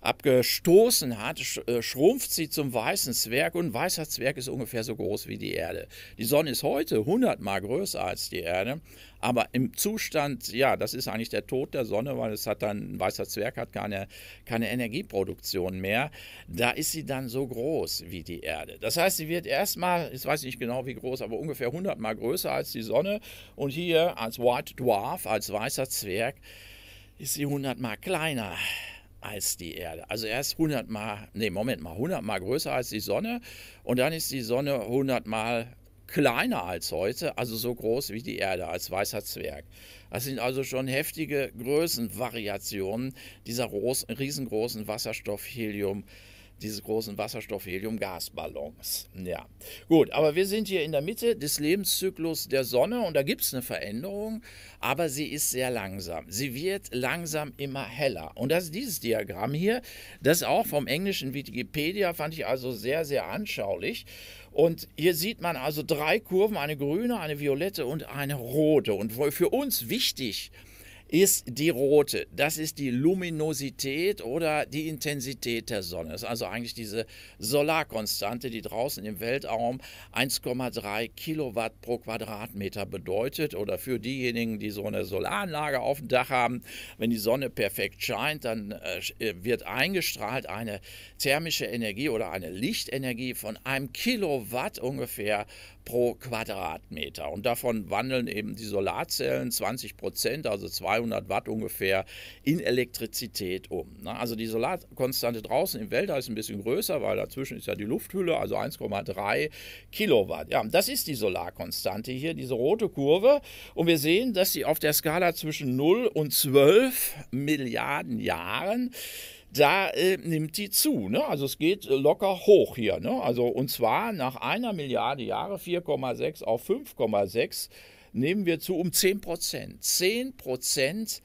abgestoßen hat, äh, schrumpft sie zum weißen Zwerg und ein weißer Zwerg ist ungefähr so groß wie die Erde. Die Sonne ist heute 100 mal größer als die Erde, aber im Zustand, ja, das ist eigentlich der Tod der Sonne, weil es hat dann, ein weißer Zwerg hat keine, keine Energieproduktion mehr, da ist sie dann so groß wie die Erde. Das heißt, sie wird erstmal, ich weiß nicht genau wie groß, aber ungefähr 100 mal größer als die Sonne und hier als White Dwarf, als weißer Zwerg, ist sie 100 mal kleiner als die Erde. Also er ist 100 mal, nee, Moment mal, 100 mal größer als die Sonne und dann ist die Sonne 100 mal kleiner als heute, also so groß wie die Erde als weißer Zwerg. Das sind also schon heftige Größenvariationen dieser riesengroßen Wasserstoff-Helium-Helium diese großen Wasserstoff-Helium-Gasballons. Ja, gut, aber wir sind hier in der Mitte des Lebenszyklus der Sonne und da gibt es eine Veränderung, aber sie ist sehr langsam. Sie wird langsam immer heller. Und das ist dieses Diagramm hier, das auch vom englischen Wikipedia fand ich also sehr, sehr anschaulich. Und hier sieht man also drei Kurven, eine grüne, eine violette und eine rote. Und für uns wichtig ist die rote. Das ist die Luminosität oder die Intensität der Sonne. Das ist also eigentlich diese Solarkonstante, die draußen im Weltraum 1,3 Kilowatt pro Quadratmeter bedeutet. Oder für diejenigen, die so eine Solaranlage auf dem Dach haben, wenn die Sonne perfekt scheint, dann äh, wird eingestrahlt eine thermische Energie oder eine Lichtenergie von einem Kilowatt ungefähr pro Quadratmeter. Und davon wandeln eben die Solarzellen 20 Prozent, also 200 Watt ungefähr, in Elektrizität um. Ne? Also die Solarkonstante draußen im Weltall ist ein bisschen größer, weil dazwischen ist ja die Lufthülle, also 1,3 Kilowatt. Ja, das ist die Solarkonstante hier, diese rote Kurve. Und wir sehen, dass sie auf der Skala zwischen 0 und 12 Milliarden Jahren da äh, nimmt die zu. Ne? Also es geht äh, locker hoch hier. Ne? Also und zwar nach einer Milliarde Jahre 4,6 auf 5,6 nehmen wir zu um 10 Prozent. 10 Prozent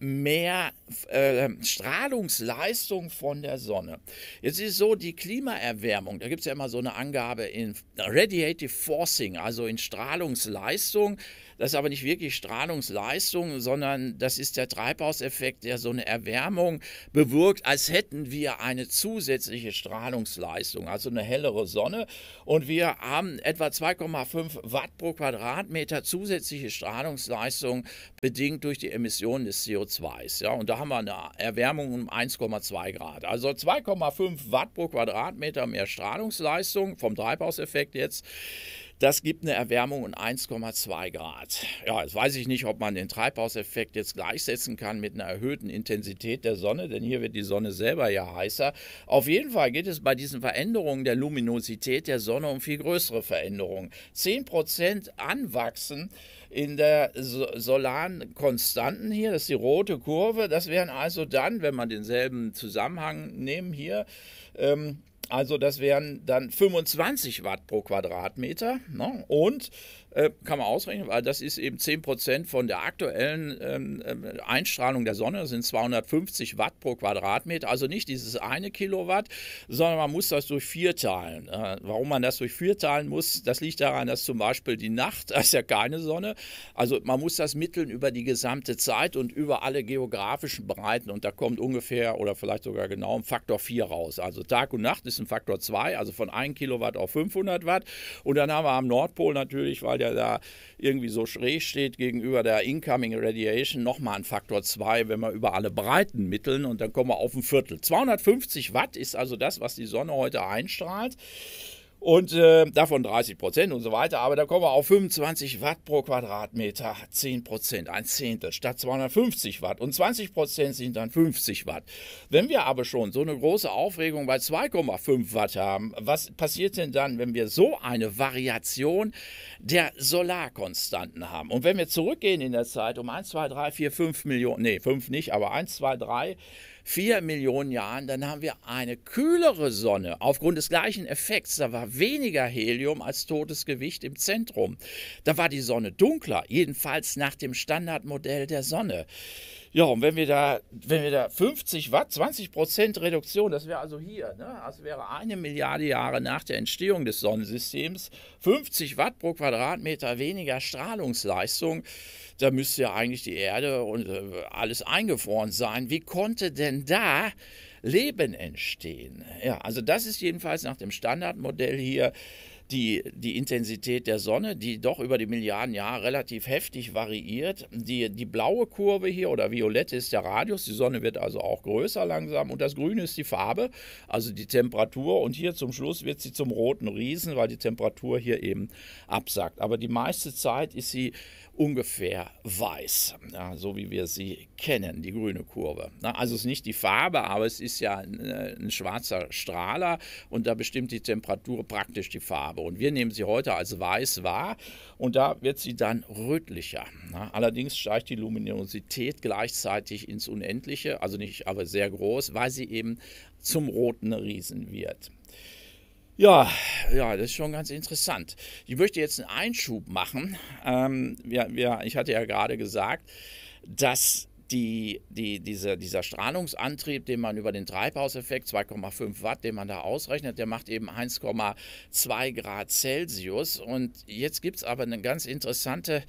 mehr äh, Strahlungsleistung von der Sonne. Jetzt ist so, die Klimaerwärmung, da gibt es ja immer so eine Angabe in Radiative Forcing, also in Strahlungsleistung. Das ist aber nicht wirklich Strahlungsleistung, sondern das ist der Treibhauseffekt, der so eine Erwärmung bewirkt, als hätten wir eine zusätzliche Strahlungsleistung, also eine hellere Sonne. Und wir haben etwa 2,5 Watt pro Quadratmeter zusätzliche Strahlungsleistung, bedingt durch die Emissionen des CO2 weiß. Ja? Und da haben wir eine Erwärmung um 1,2 Grad. Also 2,5 Watt pro Quadratmeter mehr Strahlungsleistung vom Treibhauseffekt jetzt. Das gibt eine Erwärmung um 1,2 Grad. Ja, jetzt weiß ich nicht, ob man den Treibhauseffekt jetzt gleichsetzen kann mit einer erhöhten Intensität der Sonne, denn hier wird die Sonne selber ja heißer. Auf jeden Fall geht es bei diesen Veränderungen der Luminosität der Sonne um viel größere Veränderungen. 10% anwachsen in der Solan-Konstanten hier, das ist die rote Kurve, das wären also dann, wenn man denselben Zusammenhang nehmen hier, ähm, also das wären dann 25 Watt pro Quadratmeter ne? und äh, kann man ausrechnen, weil das ist eben 10 Prozent von der aktuellen ähm, ähm, Einstrahlung der Sonne, das sind 250 Watt pro Quadratmeter. Also nicht dieses eine Kilowatt, sondern man muss das durch vier teilen. Äh, warum man das durch vier teilen muss, das liegt daran, dass zum Beispiel die Nacht, (laughs) das ist ja keine Sonne, also man muss das mitteln über die gesamte Zeit und über alle geografischen Breiten und da kommt ungefähr oder vielleicht sogar genau ein Faktor 4 raus. Also Tag und Nacht ist ein Faktor 2, also von 1 Kilowatt auf 500 Watt. Und dann haben wir am Nordpol natürlich, weil weil der da irgendwie so schräg steht gegenüber der Incoming Radiation, nochmal ein Faktor 2, wenn wir über alle Breiten mitteln und dann kommen wir auf ein Viertel. 250 Watt ist also das, was die Sonne heute einstrahlt und äh, davon 30 Prozent und so weiter. Aber da kommen wir auf 25 Watt pro Quadratmeter, 10 Prozent, ein Zehntel statt 250 Watt und 20 Prozent sind dann 50 Watt. Wenn wir aber schon so eine große Aufregung bei 2,5 Watt haben, was passiert denn dann, wenn wir so eine Variation der Solarkonstanten haben? Und wenn wir zurückgehen in der Zeit um 1, 2, 3, 4, 5 Millionen, nee, 5 nicht, aber 1, 2, 3 vier Millionen Jahren, dann haben wir eine kühlere Sonne aufgrund des gleichen Effekts. Da war weniger Helium als totes Gewicht im Zentrum. Da war die Sonne dunkler, jedenfalls nach dem Standardmodell der Sonne. Ja, und wenn wir da, wenn wir da 50 Watt, 20 Prozent Reduktion, das wäre also hier, ne? das also wäre eine Milliarde Jahre nach der Entstehung des Sonnensystems, 50 Watt pro Quadratmeter weniger Strahlungsleistung da müsste ja eigentlich die Erde und äh, alles eingefroren sein. Wie konnte denn da Leben entstehen? Ja, also das ist jedenfalls nach dem Standardmodell hier die, die Intensität der Sonne, die doch über die Milliarden Jahre relativ heftig variiert. Die, die blaue Kurve hier oder violette ist der Radius, die Sonne wird also auch größer langsam und das grüne ist die Farbe, also die Temperatur und hier zum Schluss wird sie zum roten Riesen, weil die Temperatur hier eben absackt. Aber die meiste Zeit ist sie ungefähr weiß, ja, so wie wir sie kennen, die grüne Kurve. Na, also es ist nicht die Farbe, aber es ist ja äh, ein, schwarzer Strahler und da bestimmt die Temperatur praktisch die Farbe. Und wir nehmen sie heute als weiß wahr und da wird sie dann rötlicher. allerdings steigt die Luminosität gleichzeitig ins Unendliche, also nicht aber sehr groß, weil sie eben zum roten Riesen wird. Ja, ja, das ist schon ganz interessant. Ich möchte jetzt einen Einschub machen. Ähm, ja, ja, ich hatte ja gerade gesagt, dass die, die, diese, dieser Strahlungsantrieb, den man über den Treibhauseffekt 2,5 Watt, den man da ausrechnet, der macht eben 1,2 Grad Celsius. Und jetzt gibt es aber eine ganz interessante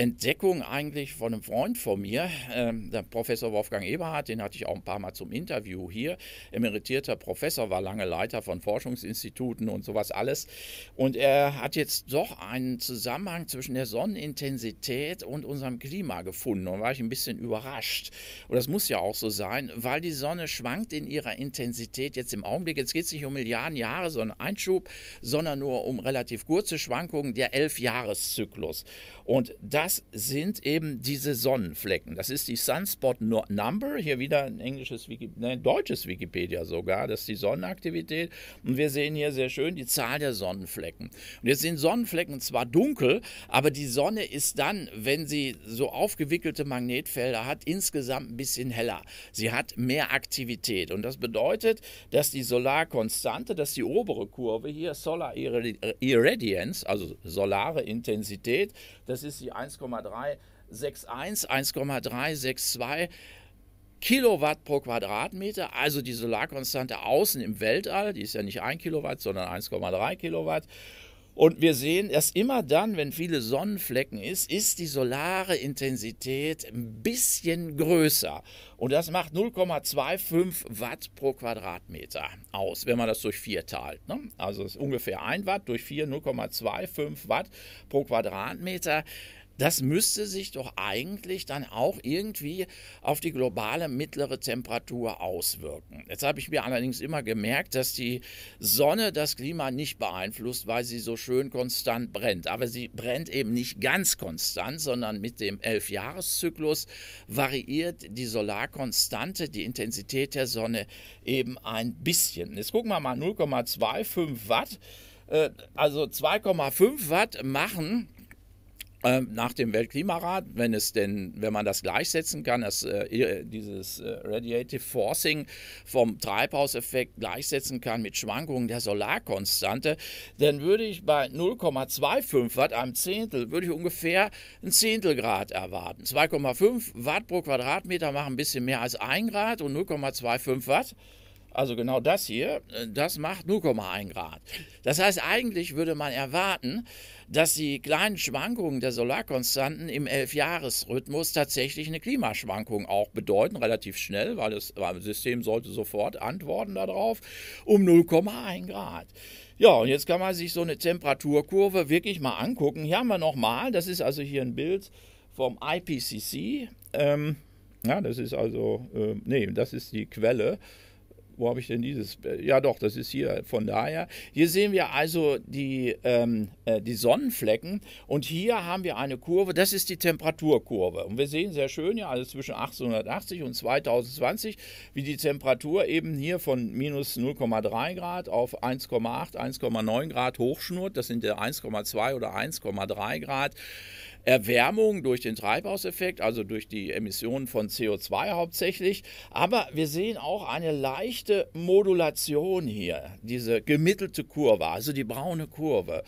Entdeckung eigentlich von einem Freund von mir, ähm, der Professor Wolfgang Eberhardt, den hatte ich auch ein paar Mal zum Interview hier. Emeritierter Professor, war lange Leiter von Forschungsinstituten und sowas alles. Und er hat jetzt doch einen Zusammenhang zwischen der Sonnenintensität und unserem Klima gefunden. Und war ich ein bisschen überrascht. Und das muss ja auch so sein, weil die Sonne schwankt in ihrer Intensität jetzt im Augenblick. Jetzt geht es nicht um Milliarden Jahre, sondern Einschub, sondern nur um relativ kurze Schwankungen der Elfjahreszyklus. Und das sind eben diese Sonnenflecken. Das ist die Sunspot Number. Hier wieder ein englisches, Wiki, nein, deutsches Wikipedia sogar. Das ist die Sonnenaktivität. Und wir sehen hier sehr schön die Zahl der Sonnenflecken. Und jetzt sind Sonnenflecken zwar dunkel, aber die Sonne ist dann, wenn sie so aufgewickelte Magnetfelder hat, insgesamt ein bisschen heller. Sie hat mehr Aktivität. Und das bedeutet, dass die Solarkonstante, dass die obere Kurve hier, Solar Irradiance, also solare Intensität, dass das ist die 1,361, 1,362 Kilowatt pro Quadratmeter, also die Solarkonstante außen im Weltall, die ist ja nicht 1 Kilowatt, sondern 1,3 Kilowatt. Und wir sehen, dass immer dann, wenn viele Sonnenflecken ist, ist die solare Intensität ein bisschen größer. Und das macht 0,25 Watt pro Quadratmeter aus, wenn man das durch 4 teilt. Ne? Also ungefähr 1 Watt durch 4, 0,25 Watt pro Quadratmeter das müsste sich doch eigentlich dann auch irgendwie auf die globale mittlere Temperatur auswirken. Jetzt habe ich mir allerdings immer gemerkt, dass die Sonne das Klima nicht beeinflusst, weil sie so schön konstant brennt. Aber sie brennt eben nicht ganz konstant, sondern mit dem Elfjahreszyklus variiert die Solarkonstante, die Intensität der Sonne eben ein bisschen. Jetzt gucken wir mal 0,25 Watt. Äh, also 2,5 Watt machen ähm, nach dem Weltklimarat, wenn es denn, wenn man das gleichsetzen kann, dass, äh, dieses äh, Radiative Forcing vom Treibhauseffekt gleichsetzen kann mit Schwankungen der Solarkonstante, dann würde ich bei 0,25 Watt, einem Zehntel, würde ich ungefähr ein Zehntel Grad erwarten. 2,5 Watt pro Quadratmeter machen ein bisschen mehr als 1 Grad und 0,25 Watt also genau das hier, äh, das macht 0,1 Grad. Das heißt, eigentlich würde man erwarten, dass die kleinen Schwankungen der Solarkonstanten im Elfjahresrhythmus tatsächlich eine Klimaschwankung auch bedeuten, relativ schnell, weil das, weil das System sollte sofort antworten darauf, um 0,1 Grad. Ja, und jetzt kann man sich so eine Temperaturkurve wirklich mal angucken. Hier haben wir nochmal, das ist also hier ein Bild vom IPCC. Ähm, ja, das ist also, äh, nee, das ist die Quelle wo habe ich denn dieses? Äh, ja, doch, das ist hier. Von daher, hier sehen wir also die, ähm, äh, die Sonnenflecken und hier haben wir eine Kurve, das ist die Temperaturkurve. Und wir sehen sehr schön ja also zwischen 1880 und 2020, wie die Temperatur eben hier von minus 0,3 Grad auf 1,8, 1,9 Grad hochschnurrt. Das sind ja 1,2 oder 1,3 Grad. Erwärmung durch den Treibhauseffekt, also durch die Emissionen von CO2 hauptsächlich. Aber wir sehen auch eine leichte Modulation hier, diese gemittelte Kurve, also die braune Kurve.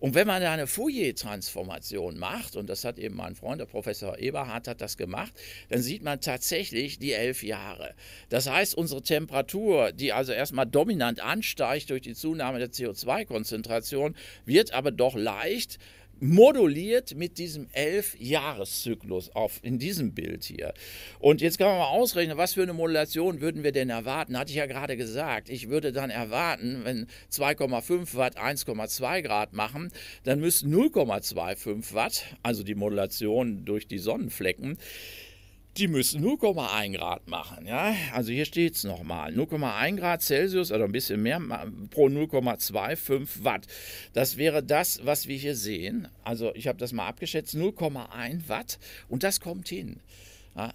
Und wenn man da eine Fourier-Transformation macht, und das hat eben mein Freund, der Professor Eberhardt, hat das gemacht, dann sieht man tatsächlich die elf Jahre. Das heißt, unsere Temperatur, die also erstmal dominant ansteigt durch die Zunahme der CO2-Konzentration, wird aber doch leicht moduliert mit diesem Elf-Jahres-Zyklus auf, in diesem Bild hier. Und jetzt kann man mal ausrechnen, was für eine Modulation würden wir denn erwarten? Hatte ich ja gerade gesagt. Ich würde dann erwarten, wenn 2,5 Watt 1,2 Grad machen, dann müssten 0,25 Watt, also die Modulation durch die Sonnenflecken, die müssen 0,1 Grad machen. Ja? Also hier steht es nochmal. 0,1 Grad Celsius oder ein bisschen mehr pro 0,25 Watt. Das wäre das, was wir hier sehen. Also ich habe das mal abgeschätzt, 0,1 Watt und das kommt hin.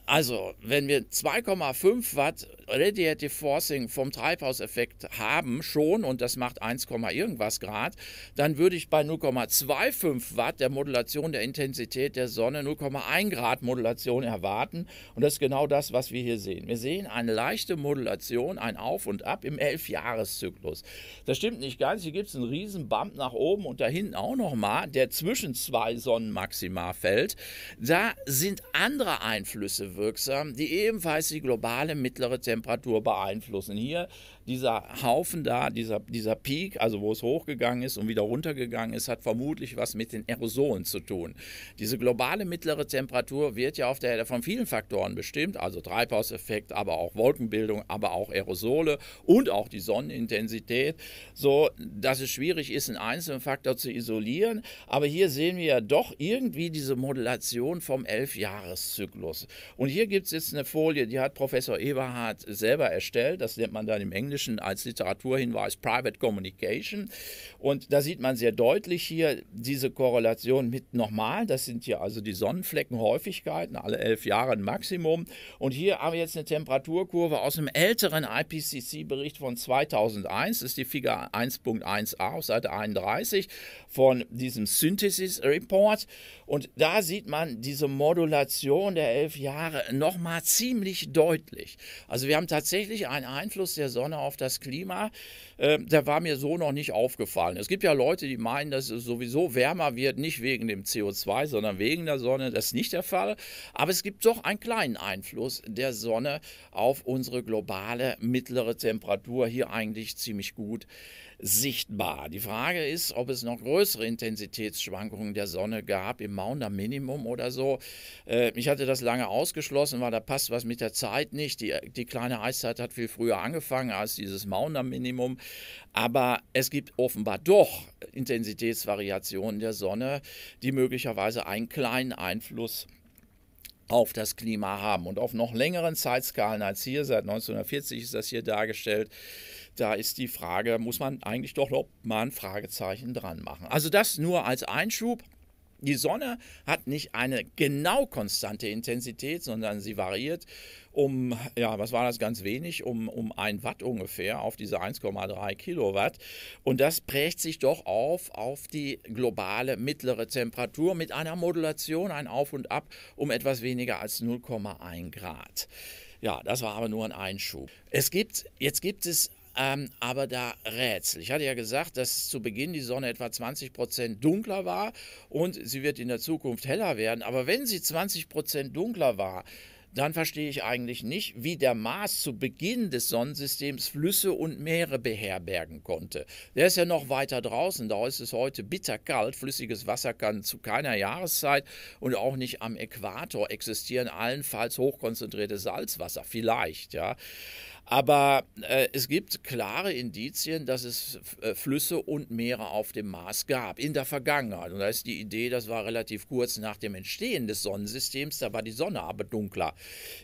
Also, wenn wir 2,5 Watt Radiative Forcing vom Treibhauseffekt haben schon und das macht 1, irgendwas Grad, dann würde ich bei 0,25 Watt der Modulation der Intensität der Sonne 0,1 Grad Modulation erwarten und das ist genau das, was wir hier sehen. Wir sehen eine leichte Modulation, ein Auf und Ab im Elfjahreszyklus. Das stimmt nicht ganz, hier gibt es einen riesen Bump nach oben und da hinten auch nochmal, der zwischen zwei Sonnenmaxima fällt. Da sind andere Einflüsse Einflüsse wirksam, die ebenfalls die globale mittlere Temperatur beeinflussen. Hier dieser Haufen da, dieser, dieser Peak, also wo es hochgegangen ist und wieder runtergegangen ist, hat vermutlich was mit den Aerosolen zu tun. Diese globale mittlere Temperatur wird ja auf der Erde von vielen Faktoren bestimmt, also Treibhauseffekt, aber auch Wolkenbildung, aber auch Aerosole und auch die Sonnenintensität, so dass es schwierig ist, einen einzelnen Faktor zu isolieren. Aber hier sehen wir ja doch irgendwie diese Modulation vom Elfjahreszyklus. Und hier gibt es jetzt eine Folie, die hat Professor Eberhard selber erstellt. Das nennt man dann im Englischen als Literaturhinweis Private Communication. Und da sieht man sehr deutlich hier diese Korrelation mit nochmal. Das sind hier also die Sonnenfleckenhäufigkeiten, alle elf Jahre ein Maximum. Und hier haben wir jetzt eine Temperaturkurve aus einem älteren IPCC-Bericht von 2001. Das ist die Figur 1.1a auf Seite 31 von diesem Synthesis Report. Und da sieht man diese Modulation der elf Jahre. Jahre nochmal ziemlich deutlich. Also wir haben tatsächlich einen Einfluss der Sonne auf das Klima, äh, der war mir so noch nicht aufgefallen. Es gibt ja Leute, die meinen, dass es sowieso wärmer wird, nicht wegen dem CO2, sondern wegen der Sonne. Das ist nicht der Fall. Aber es gibt doch einen kleinen Einfluss der Sonne auf unsere globale mittlere Temperatur hier eigentlich ziemlich gut sichtbar. Die Frage ist, ob es noch größere Intensitätsschwankungen der Sonne gab, im Maunder Minimum oder so. Äh, ich hatte das lange ausgeschlossen, weil da passt was mit der Zeit nicht. Die, die kleine Eiszeit hat viel früher angefangen als dieses Maunder Minimum. Aber es gibt offenbar doch Intensitätsvariationen der Sonne, die möglicherweise einen kleinen Einfluss auf das Klima haben. Und auf noch längeren Zeitskalen als hier, seit 1940 ist das hier dargestellt, da ist die Frage, muss man eigentlich doch noch mal ein Fragezeichen dran machen. Also das nur als Einschub. Die Sonne hat nicht eine genau konstante Intensität, sondern sie variiert um, ja, was war das ganz wenig, um, um ein Watt ungefähr auf diese 1,3 Kilowatt. Und das prägt sich doch auf, auf die globale mittlere Temperatur mit einer Modulation, ein Auf und Ab um etwas weniger als 0,1 Grad. Ja, das war aber nur ein Einschub. Es gibt, jetzt gibt es ähm, aber da Rätsel. Ich hatte ja gesagt, dass zu Beginn die Sonne etwa 20 Prozent dunkler war und sie wird in der Zukunft heller werden. Aber wenn sie 20 Prozent dunkler war, dann verstehe ich eigentlich nicht, wie der Mars zu Beginn des Sonnensystems Flüsse und Meere beherbergen konnte. Der ist ja noch weiter draußen, da ist es heute bitterkalt, flüssiges Wasser kann zu keiner Jahreszeit und auch nicht am Äquator existieren, allenfalls hochkonzentriertes Salzwasser, vielleicht, ja. Aber äh, es gibt klare Indizien, dass es äh, Flüsse und Meere auf dem Mars gab in der Vergangenheit. Und da ist die Idee, das war relativ kurz nach dem Entstehen des Sonnensystems, da war die Sonne aber dunkler.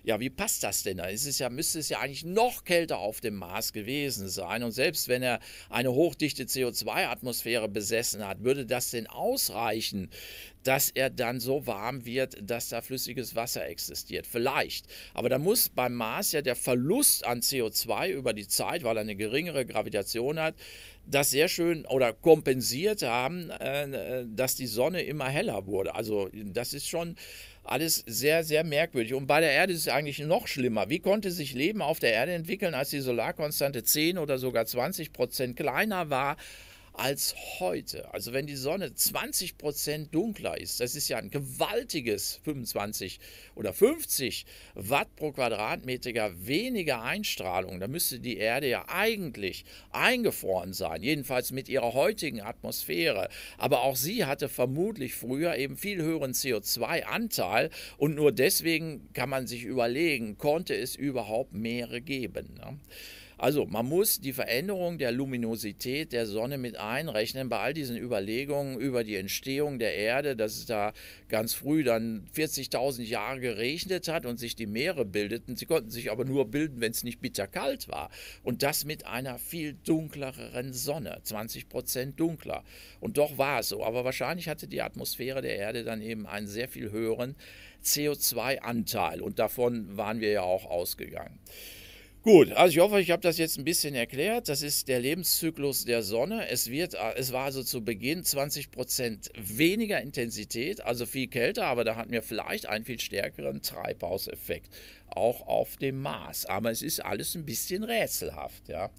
Ja, wie passt das denn? Da ist es ja, müsste es ja eigentlich noch kälter auf dem Mars gewesen sein. Und selbst wenn er eine hochdichte CO2-Atmosphäre besessen hat, würde das denn ausreichen, dass er dann so warm wird, dass da flüssiges Wasser existiert. Vielleicht. Aber da muss beim Mars ja der Verlust an CO2 über die Zeit, weil er eine geringere Gravitation hat, das sehr schön oder kompensiert haben, äh, äh, dass die Sonne immer heller wurde. Also das ist schon alles sehr, sehr merkwürdig. Und bei der Erde ist es eigentlich noch schlimmer. Wie konnte sich Leben auf der Erde entwickeln, als die Solarkonstante 10 oder sogar 20 Prozent kleiner war als heute. Also wenn die Sonne 20 Prozent dunkler ist, das ist ja ein gewaltiges 25 oder 50 Watt pro Quadratmeter weniger Einstrahlung. Da müsste die Erde ja eigentlich eingefroren sein, jedenfalls mit ihrer heutigen Atmosphäre. Aber auch sie hatte vermutlich früher eben viel höheren CO2-Anteil und nur deswegen kann man sich überlegen, konnte es überhaupt Meere geben. Ne? Also man muss die Veränderung der Luminosität der Sonne mit einrechnen bei all diesen Überlegungen über die Entstehung der Erde, dass es da ganz früh dann 40.000 Jahre geregnet hat und sich die Meere bildeten. Sie konnten sich aber nur bilden, wenn es nicht bitterkalt war. Und das mit einer viel dunkleren Sonne, 20 Prozent dunkler. Und doch war es so. Aber wahrscheinlich hatte die Atmosphäre der Erde dann eben einen sehr viel höheren CO2-Anteil. Und davon waren wir ja auch ausgegangen. Gut, also ich hoffe, ich habe das jetzt ein bisschen erklärt. Das ist der Lebenszyklus der Sonne. Es, wird, äh, es war also zu Beginn 20 weniger Intensität, also viel kälter, aber da hatten wir vielleicht einen viel stärkeren Treibhauseffekt, auch auf dem Mars. Aber es ist alles ein bisschen rätselhaft, ja.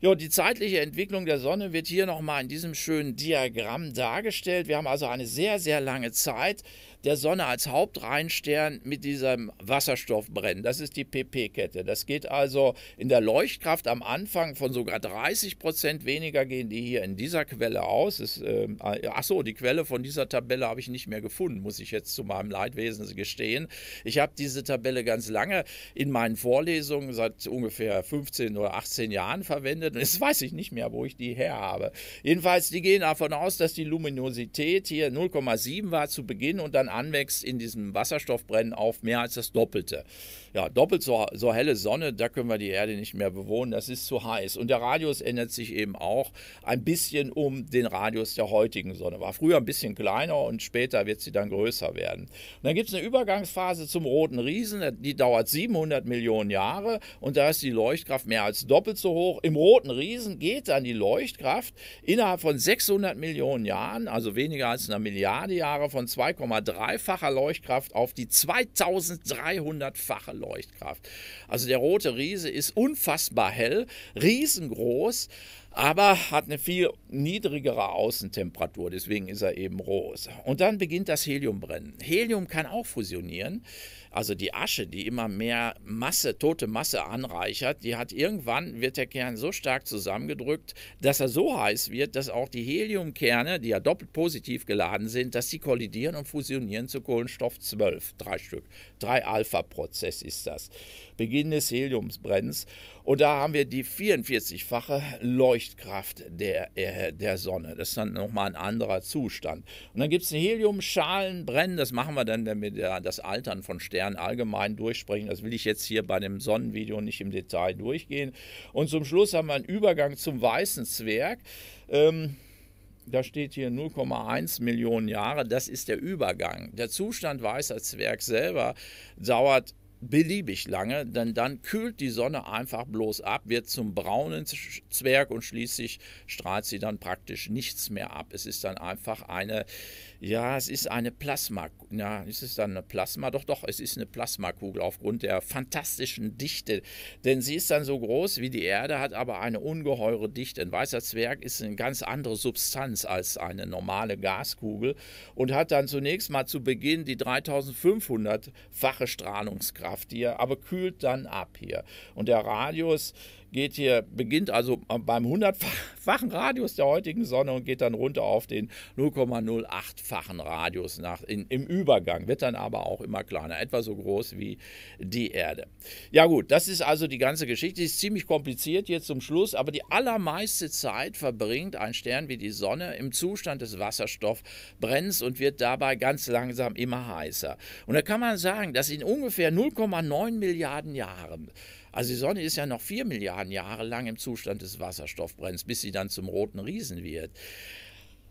Jo, die zeitliche Entwicklung der Sonne wird hier nochmal in diesem schönen Diagramm dargestellt. Wir haben also eine sehr, sehr lange Zeit, der Sonne als Hauptreinstern mit diesem Wasserstoff brennen. Das ist die PP-Kette. Das geht also in der Leuchtkraft am Anfang von sogar 30 Prozent weniger gehen die hier in dieser Quelle aus. Ist, ähm, äh, ach so, die Quelle von dieser Tabelle habe ich nicht mehr gefunden, muss ich jetzt zu meinem Leidwesen gestehen. Ich habe diese Tabelle ganz lange in meinen Vorlesungen seit ungefähr 15 oder 18 Jahren verwendet. jetzt weiß ich nicht mehr, wo ich die her habe. Jedenfalls, die gehen davon aus, dass die Luminosität hier 0,7 war zu Beginn und dann anwächst in diesem Wasserstoffbrennen auf mehr als das Doppelte ja, doppelt so, so helle Sonne, da können wir die Erde nicht mehr bewohnen, das ist zu heiß. Und der Radius ändert sich eben auch ein bisschen um den Radius der heutigen Sonne. War früher ein bisschen kleiner und später wird sie dann größer werden. Und dann gibt es eine Übergangsphase zum roten Riesen, die dauert 700 Millionen Jahre und da ist die Leuchtkraft mehr als doppelt so hoch. Im roten Riesen geht dann die Leuchtkraft innerhalb von 600 Millionen Jahren, also weniger als einer Milliarde Jahre, von 2,3-facher Leuchtkraft auf die 2300-fache Leuchtkraft. Also der rote Riese ist unfassbar hell, riesengroß, aber hat eine viel niedrigere Außentemperatur, deswegen ist er eben rosa. Und dann beginnt das Heliumbrennen. Helium kann auch fusionieren. Also die Asche, die immer mehr Masse, tote Masse anreichert, die hat irgendwann, wird der Kern so stark zusammengedrückt, dass er so heiß wird, dass auch die Heliumkerne, die ja doppelt positiv geladen sind, dass sie kollidieren und fusionieren zu Kohlenstoff 12, drei Stück. Drei Alpha-Prozess ist das. Beginn des Heliumsbrennens. Und da haben wir die 44-fache Leuchtkraft der, äh, der Sonne. Das ist dann nochmal ein anderer Zustand. Und dann gibt es ein Heliumschalenbrennen, das machen wir dann, mit wir das Altern von Sternen Lernen allgemein durchsprechen. Das will ich jetzt hier bei dem Sonnenvideo nicht im Detail durchgehen. Und zum Schluss haben wir einen Übergang zum Weißen Zwerg. Ähm, da steht hier 0,1 Millionen Jahre, das ist der Übergang. Der Zustand weißer Zwerg selber dauert beliebig lange, denn dann kühlt die Sonne einfach bloß ab, wird zum braunen Zwerg und schließlich strahlt sie dann praktisch nichts mehr ab. Es ist dann einfach eine ja, es ist eine Plasma. Ja, ist es dann eine Plasma? Doch, doch, es ist eine Plasmakugel aufgrund der fantastischen Dichte. Denn sie ist dann so groß wie die Erde, hat aber eine ungeheure Dichte. Ein weißer Zwerg ist eine ganz andere Substanz als eine normale Gaskugel und hat dann zunächst mal zu Beginn die 3500-fache Strahlungskraft, die aber kühlt dann ab hier. Und der Radius geht hier, beginnt also beim 100-fachen Radius der heutigen Sonne und geht dann runter auf den 0,08-fachen Radius nach, in, im Übergang, wird dann aber auch immer kleiner, etwa so groß wie die Erde. Ja gut, das ist also die ganze Geschichte, ist ziemlich kompliziert jetzt zum Schluss, aber die allermeiste Zeit verbringt ein Stern wie die Sonne im Zustand des Wasserstoffbrenns und wird dabei ganz langsam immer heißer. Und da kann man sagen, dass in ungefähr 0,9 Milliarden Jahren also die Sonne ist ja noch vier Milliarden Jahre lang im Zustand des Wasserstoffbrenns, bis sie dann zum roten Riesen wird.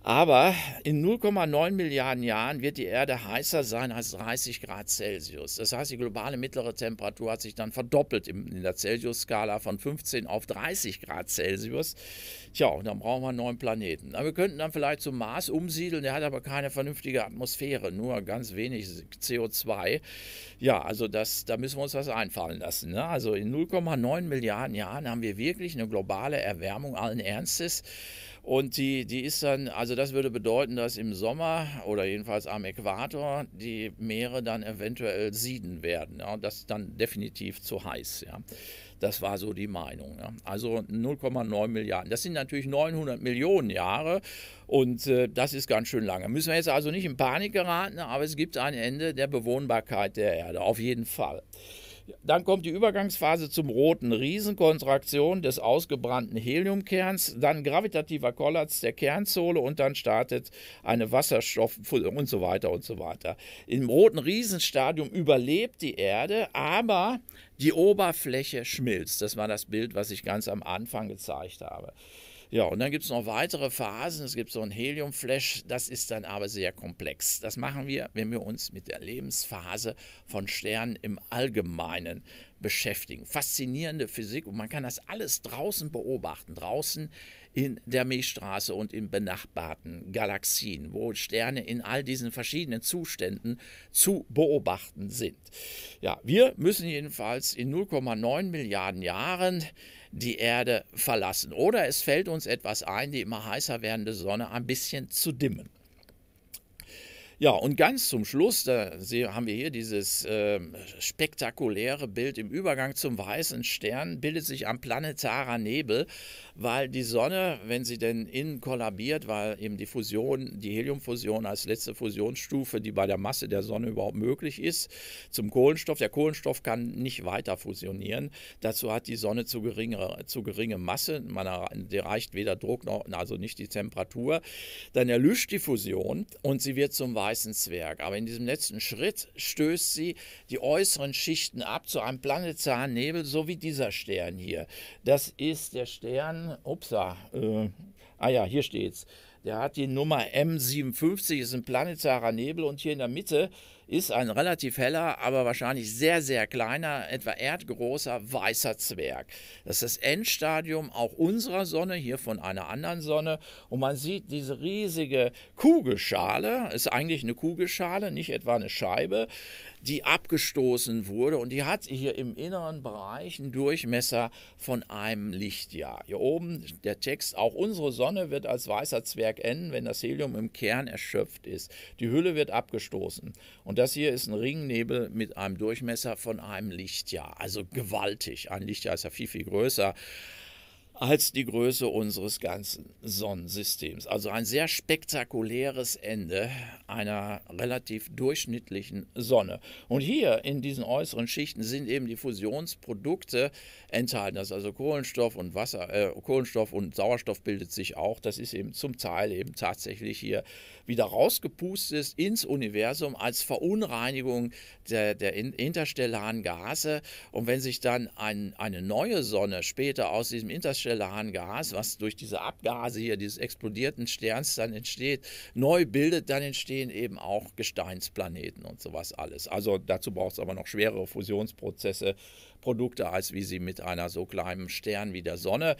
Aber in 0,9 Milliarden Jahren wird die Erde heißer sein als 30 Grad Celsius. Das heißt, die globale mittlere Temperatur hat sich dann verdoppelt in der Celsius-Skala von 15 auf 30 Grad Celsius. Tja, und dann brauchen wir einen neuen Planeten. Aber wir könnten dann vielleicht zum Mars umsiedeln, der hat aber keine vernünftige Atmosphäre, nur ganz wenig CO2. Ja, also das, da müssen wir uns was einfallen lassen. Ne? Also in 0,9 Milliarden Jahren haben wir wirklich eine globale Erwärmung allen Ernstes. Und die, die ist dann, also das würde bedeuten, dass im Sommer oder jedenfalls am Äquator die Meere dann eventuell sieden werden. Ja, das ist dann definitiv zu heiß. Ja. Das war so die Meinung. Ja. Also 0,9 Milliarden. Das sind natürlich 900 Millionen Jahre und äh, das ist ganz schön lange. Müssen wir jetzt also nicht in Panik geraten, aber es gibt ein Ende der Bewohnbarkeit der Erde, auf jeden Fall. Dann kommt die Übergangsphase zum Roten, Riesenkontraktion des ausgebrannten Heliumkerns, dann gravitativer Kollaps der Kernsohle und dann startet eine Wasserstoff und so weiter und so weiter. Im Roten Riesenstadium überlebt die Erde, aber die Oberfläche schmilzt. Das war das Bild, was ich ganz am Anfang gezeigt habe. Ja, und dann gibt es noch weitere Phasen. Es gibt so ein Heliumflash, das ist dann aber sehr komplex. Das machen wir, wenn wir uns mit der Lebensphase von Sternen im Allgemeinen beschäftigen. Faszinierende Physik und man kann das alles draußen beobachten, draußen in der Milchstraße und in benachbarten Galaxien, wo Sterne in all diesen verschiedenen Zuständen zu beobachten sind. Ja, wir müssen jedenfalls in 0,9 Milliarden Jahren die Erde verlassen. Oder es fällt uns etwas ein, die immer heißer werdende Sonne ein bisschen zu dimmen. Ja, und ganz zum Schluss, da haben wir hier dieses äh, spektakuläre Bild im Übergang zum weißen Stern, bildet sich ein planetarer Nebel, weil die Sonne, wenn sie denn innen kollabiert, weil eben die Fusion, die Heliumfusion als letzte Fusionsstufe, die bei der Masse der Sonne überhaupt möglich ist, zum Kohlenstoff. Der Kohlenstoff kann nicht weiter fusionieren. Dazu hat die Sonne zu geringe, zu geringe Masse. Man erreicht weder Druck noch, also nicht die Temperatur. Dann erlischt die Fusion und sie wird zum weißen Zwerg. Aber in diesem letzten Schritt stößt sie die äußeren Schichten ab zu einem planetaren Nebel, so wie dieser Stern hier. Das ist der Stern upsa, äh, ah ja, hier steht's. Der hat die Nummer M57, ist ein planetarer Nebel und hier in der Mitte ist ein relativ heller, aber wahrscheinlich sehr, sehr kleiner, etwa erdgroßer weißer Zwerg. Das ist das Endstadium auch unserer Sonne, hier von einer anderen Sonne. Und man sieht diese riesige Kugelschale, ist eigentlich eine Kugelschale, nicht etwa eine Scheibe die abgestoßen wurde und die hat hier im inneren Bereich einen Durchmesser von einem Lichtjahr. Hier oben der Text, auch unsere Sonne wird als weißer Zwerg enden, wenn das Helium im Kern erschöpft ist. Die Hülle wird abgestoßen. Und das hier ist ein Ringnebel mit einem Durchmesser von einem Lichtjahr. Also gewaltig. Ein Lichtjahr ist ja viel, viel größer als die Größe unseres ganzen Sonnensystems. Also ein sehr spektakuläres Ende einer relativ durchschnittlichen Sonne. Und hier in diesen äußeren Schichten sind eben die Fusionsprodukte enthalten. Das ist also Kohlenstoff und Wasser, äh, Kohlenstoff und Sauerstoff bildet sich auch. Das ist eben zum Teil eben tatsächlich hier wieder rausgepustet ist ins Universum als Verunreinigung der, der interstellaren Gase. Und wenn sich dann ein, eine neue Sonne später aus diesem interstellaren Gas, was durch diese Abgase hier dieses explodierten Sterns dann entsteht, neu bildet, dann entstehen eben auch Gesteinsplaneten und sowas alles. Also dazu braucht es aber noch schwerere Fusionsprozesse. Produkte, als wie sie mit einer so kleinen Stern wie der Sonne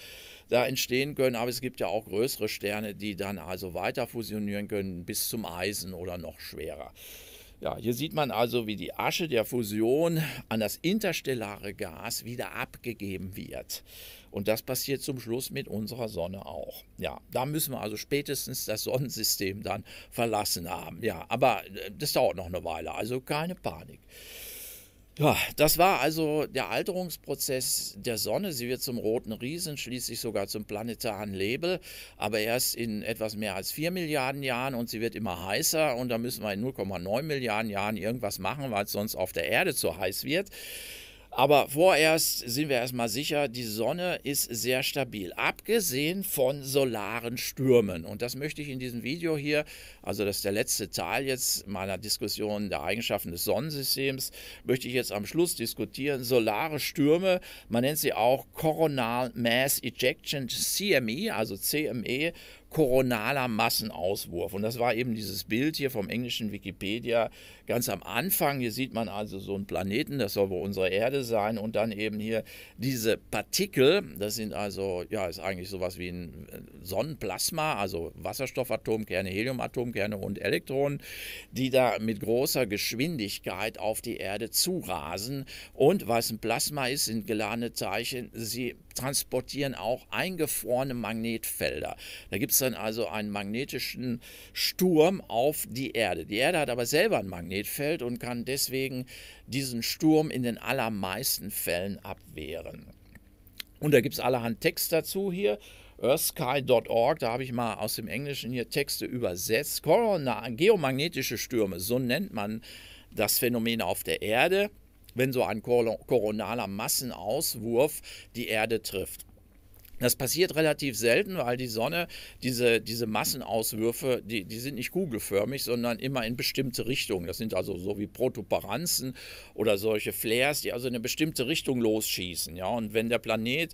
da entstehen können. Aber es gibt ja auch größere Sterne, die dann also weiter fusionieren können bis zum Eisen oder noch schwerer. Ja, hier sieht man also, wie die Asche der Fusion an das interstellare Gas wieder abgegeben wird. Und das passiert zum Schluss mit unserer Sonne auch. Ja, da müssen wir also spätestens das Sonnensystem dann verlassen haben. Ja, aber äh, das dauert noch eine Weile, also keine Panik. Ja, das war also der Alterungsprozess der Sonne. Sie wird zum roten Riesen, schließlich sogar zum planetaren Label, aber erst in etwas mehr als 4 Milliarden Jahren und sie wird immer heißer und da müssen wir in 0,9 Milliarden Jahren irgendwas machen, weil es sonst auf der Erde zu heiß wird. Aber vorerst sind wir erstmal sicher, die Sonne ist sehr stabil, abgesehen von solaren Stürmen. Und das möchte ich in diesem Video hier, also das ist der letzte Teil jetzt meiner Diskussion der Eigenschaften des Sonnensystems, möchte ich jetzt am Schluss diskutieren. Solare Stürme, man nennt sie auch Coronal Mass Ejection CME, also CME koronaler Massenauswurf. Und das war eben dieses Bild hier vom englischen Wikipedia ganz am Anfang. Hier sieht man also so einen Planeten, das soll wohl unsere Erde sein. Und dann eben hier diese Partikel, das sind also, ja, ist eigentlich sowas wie ein äh, Sonnenplasma, also Wasserstoffatomkerne, Heliumatomkerne und Elektronen, die da mit großer Geschwindigkeit auf die Erde zurasen. Und was ein Plasma ist, sind geladene Teilchen. Sie transportieren auch eingefrorene Magnetfelder. Da gibt es dann also einen magnetischen Sturm auf die Erde. Die Erde hat aber selber ein Magnetfeld und kann deswegen diesen Sturm in den allermeisten Fällen abwehren. Und da gibt es allerhand Text dazu hier. Earthsky.org, da habe ich mal aus dem Englischen hier Texte übersetzt. Corona, geomagnetische Stürme, so nennt man das Phänomen auf der Erde wenn so ein koronaler Massenauswurf die Erde trifft. Das passiert relativ selten, weil die Sonne diese, diese Massenauswürfe, die, die sind nicht kugelförmig, sondern immer in bestimmte Richtungen. Das sind also so wie Protuberanzen oder solche Flares, die also in eine bestimmte Richtung losschießen. Ja? Und wenn der Planet,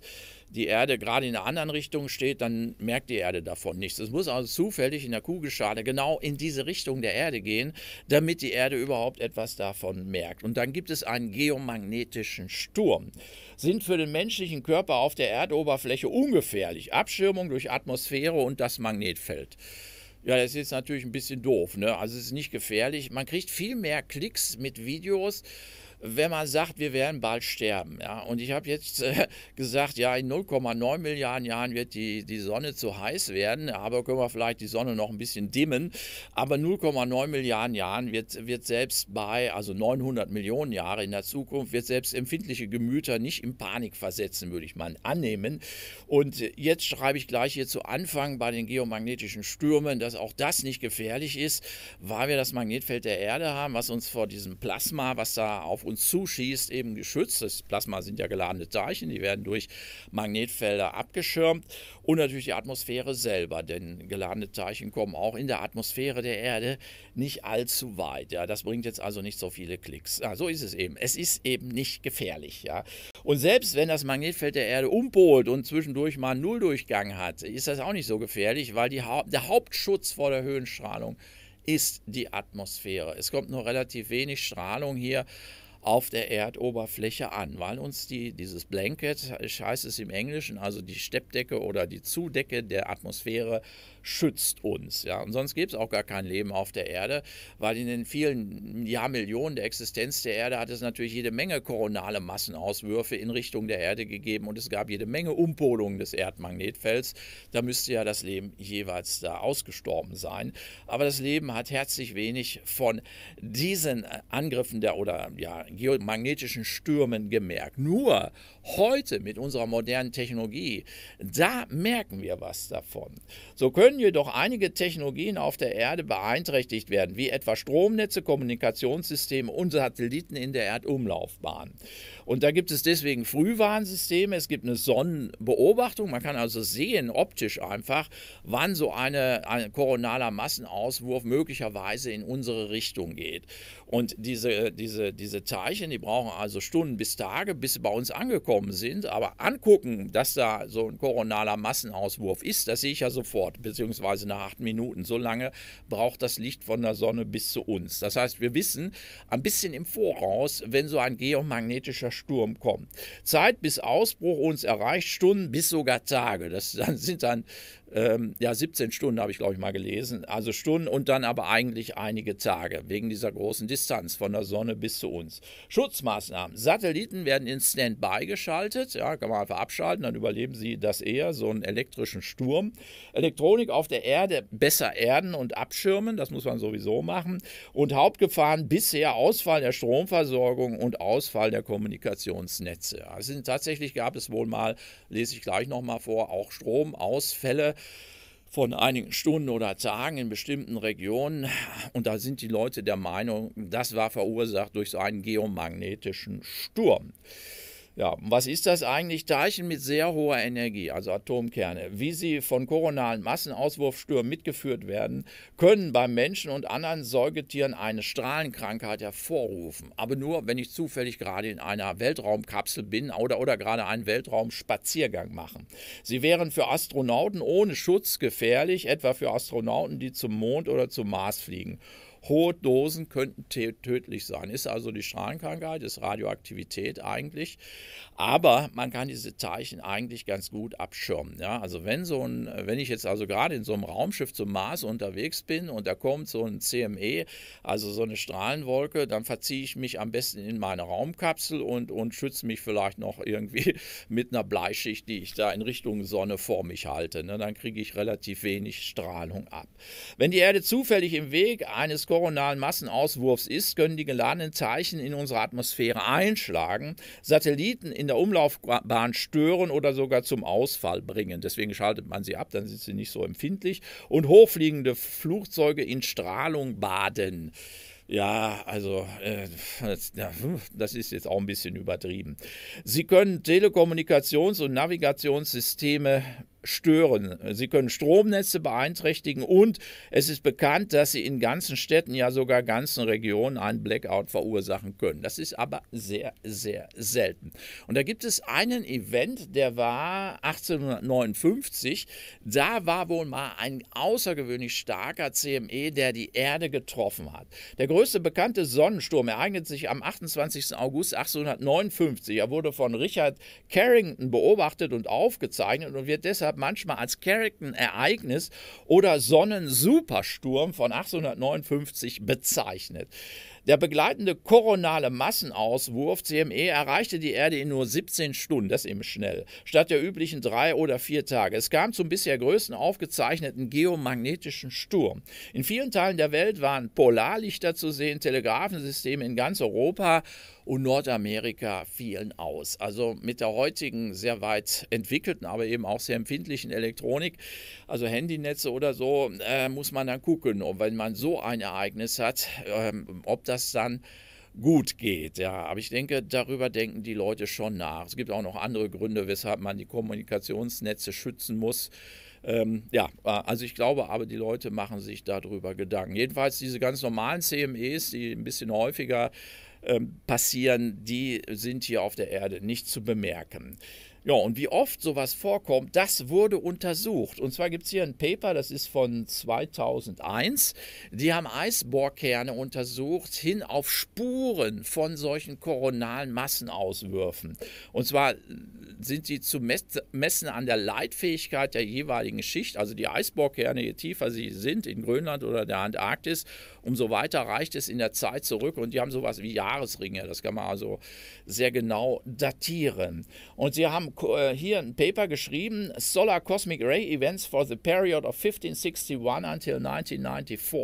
die Erde gerade in einer anderen Richtung steht, dann merkt die Erde davon nichts. Es muss also zufällig in der Kugelschale genau in diese Richtung der Erde gehen, damit die Erde überhaupt etwas davon merkt. Und dann gibt es einen geomagnetischen Sturm sind für den menschlichen Körper auf der Erdoberfläche ungefährlich. Abschirmung durch Atmosphäre und das Magnetfeld. Ja, das ist jetzt natürlich ein bisschen doof. Ne? Also es ist nicht gefährlich. Man kriegt viel mehr Klicks mit Videos, wenn man sagt, wir werden bald sterben. Ja? Und ich habe jetzt äh, (laughs) gesagt, ja, in 0,9 Milliarden Jahren wird die, die Sonne zu heiß werden, aber können wir vielleicht die Sonne noch ein bisschen dimmen. Aber 0,9 Milliarden Jahren wird, wird selbst bei, also 900 Millionen Jahre in der Zukunft, wird selbst empfindliche Gemüter nicht in Panik versetzen, würde ich mal annehmen. Und jetzt schreibe ich gleich hier zu Anfang bei den geomagnetischen Stürmen, dass auch das nicht gefährlich ist, weil wir das Magnetfeld der Erde haben, was uns vor diesem Plasma, was da auf uns zuschießt, eben geschützt. Das Plasma sind ja geladene Teilchen, die werden durch Magnetfelder abgeschirmt und natürlich die Atmosphäre selber, denn geladene Teilchen kommen auch in der Atmosphäre der Erde nicht allzu weit. Ja, das bringt jetzt also nicht so viele Klicks. Ja, ah, so ist es eben. Es ist eben nicht gefährlich. Ja. Und selbst wenn das Magnetfeld der Erde umpolt und zwischendurch mal einen Nulldurchgang hat, ist das auch nicht so gefährlich, weil ha der Hauptschutz vor der Höhenstrahlung ist die Atmosphäre. Es kommt nur relativ wenig Strahlung hier auf der Erdoberfläche an, weil uns die, dieses Blanket, ich heiße es im Englischen, also die Steppdecke oder die Zudecke der Atmosphäre schützt uns. Ja? Und sonst gäbe es auch gar kein Leben auf der Erde, weil in den vielen Jahrmillionen der Existenz der Erde hat es natürlich jede Menge koronale Massenauswürfe in Richtung der Erde gegeben und es gab jede Menge Umpolungen des Erdmagnetfelds. Da müsste ja das Leben jeweils da ausgestorben sein. Aber das Leben hat herzlich wenig von diesen Angriffen der oder ja, geomagnetischen Stürmen gemerkt. Nur heute mit unserer modernen Technologie, da merken wir was davon. So können jedoch einige Technologien auf der Erde beeinträchtigt werden, wie etwa Stromnetze, Kommunikationssysteme und Satelliten in der Erdumlaufbahn. Und da gibt es deswegen Frühwarnsysteme, es gibt eine Sonnenbeobachtung, man kann also sehen, optisch einfach, wann so eine, ein koronaler Massenauswurf möglicherweise in unsere Richtung geht. Und diese, diese, diese Teilchen, die brauchen also Stunden bis Tage, bis sie bei uns angekommen sind. Aber angucken, dass da so ein koronaler Massenauswurf ist, das sehe ich ja sofort, beziehungsweise nach acht Minuten. So lange braucht das Licht von der Sonne bis zu uns. Das heißt, wir wissen ein bisschen im Voraus, wenn so ein geomagnetischer Sturm kommt. Zeit bis Ausbruch uns erreicht Stunden bis sogar Tage. Das sind dann ähm, ja, 17 Stunden habe ich, glaube ich, mal gelesen. Also Stunden und dann aber eigentlich einige Tage, wegen dieser großen Distanz von der Sonne bis zu uns. Schutzmaßnahmen. Satelliten werden in Standby geschaltet. Ja, kann man einfach abschalten, dann überleben sie das eher, so einen elektrischen Sturm. Elektronik auf der Erde besser erden und abschirmen, das muss man sowieso machen. Und Hauptgefahren bisher Ausfall der Stromversorgung und Ausfall der Kommunikationsnetze. Also tatsächlich, gab es wohl mal, lese ich gleich nochmal vor, auch Stromausfälle von einigen Stunden oder Tagen in bestimmten Regionen. Und da sind die Leute der Meinung, das war verursacht durch so einen geomagnetischen Sturm. Ja, was ist das eigentlich? Teilchen mit sehr hoher Energie, also Atomkerne, wie sie von koronalen Massenauswurfstürmen mitgeführt werden, können bei Menschen und anderen Säugetieren eine Strahlenkrankheit hervorrufen. Aber nur, wenn ich zufällig gerade in einer Weltraumkapsel bin oder, oder gerade einen Weltraumspaziergang machen. Sie wären für Astronauten ohne Schutz gefährlich, etwa für Astronauten, die zum Mond oder zum Mars fliegen. Hohe Dosen könnten tödlich sein. Ist also die Strahlenkrankheit, ist Radioaktivität eigentlich. Aber man kann diese Teilchen eigentlich ganz gut abschirmen. Ja? Also wenn so ein, wenn ich jetzt also gerade in so einem Raumschiff zum Mars unterwegs bin und da kommt so ein CME, also so eine Strahlenwolke, dann verziehe ich mich am besten in meine Raumkapsel und, und schütze mich vielleicht noch irgendwie (laughs) mit einer Bleischicht, die ich da in Richtung Sonne vor mich halte. Ne? Dann kriege ich relativ wenig Strahlung ab. Wenn die Erde zufällig im Weg eines koronalen Massenauswurfs ist, können die geladenen Teilchen in unsere Atmosphäre einschlagen, Satelliten in der Umlaufbahn stören oder sogar zum Ausfall bringen. Deswegen schaltet man sie ab, dann sind sie nicht so empfindlich. Und hochfliegende Flugzeuge in Strahlung baden. Ja, also äh, das ist jetzt auch ein bisschen übertrieben. Sie können Telekommunikations- und Navigationssysteme stören. Sie können Stromnetze beeinträchtigen und es ist bekannt, dass sie in ganzen Städten, ja sogar ganzen Regionen einen Blackout verursachen können. Das ist aber sehr, sehr selten. Und da gibt es einen Event, der war 1859. Da war wohl mal ein außergewöhnlich starker CME, der die Erde getroffen hat. Der größte bekannte Sonnensturm ereignet sich am 28. August 1859. Er wurde von Richard Carrington beobachtet und aufgezeichnet und wird deshalb manchmal als Carrington-Ereignis oder Sonnensupersturm von 1859 bezeichnet. Der begleitende koronale Massenauswurf CME erreichte die Erde in nur 17 Stunden, das ist eben schnell, statt der üblichen drei oder vier Tage. Es kam zum bisher größten aufgezeichneten geomagnetischen Sturm. In vielen Teilen der Welt waren Polarlichter zu sehen, Telegraphensysteme in ganz Europa und Nordamerika fielen aus. Also mit der heutigen sehr weit entwickelten, aber eben auch sehr empfindlichen Elektronik, also Handynetze oder so, äh, muss man dann gucken, und wenn man so ein Ereignis hat, ähm, ob das dann gut geht. Ja, aber ich denke, darüber denken die Leute schon nach. Es gibt auch noch andere Gründe, weshalb man die Kommunikationsnetze schützen muss. Ähm, ja, also ich glaube aber, die Leute machen sich darüber Gedanken. Jedenfalls diese ganz normalen CMEs, die ein bisschen häufiger ähm, passieren, die sind hier auf der Erde nicht zu bemerken. Ja, und wie oft sowas vorkommt, das wurde untersucht. Und zwar gibt es hier ein Paper, das ist von 2001. Die haben Eisbohrkerne untersucht hin auf Spuren von solchen koronalen Massenauswürfen. Und zwar sind sie zu messen an der Leitfähigkeit der jeweiligen Schicht. Also die Eisbohrkerne, je tiefer sie sind in Grönland oder der Antarktis, umso weiter reicht es in der Zeit zurück. Und die haben sowas wie Jahresringe. Das kann man also sehr genau datieren. Und sie haben äh, hier ein Paper geschrieben, Solar Cosmic Ray Events for the Period of 1561 until 1994.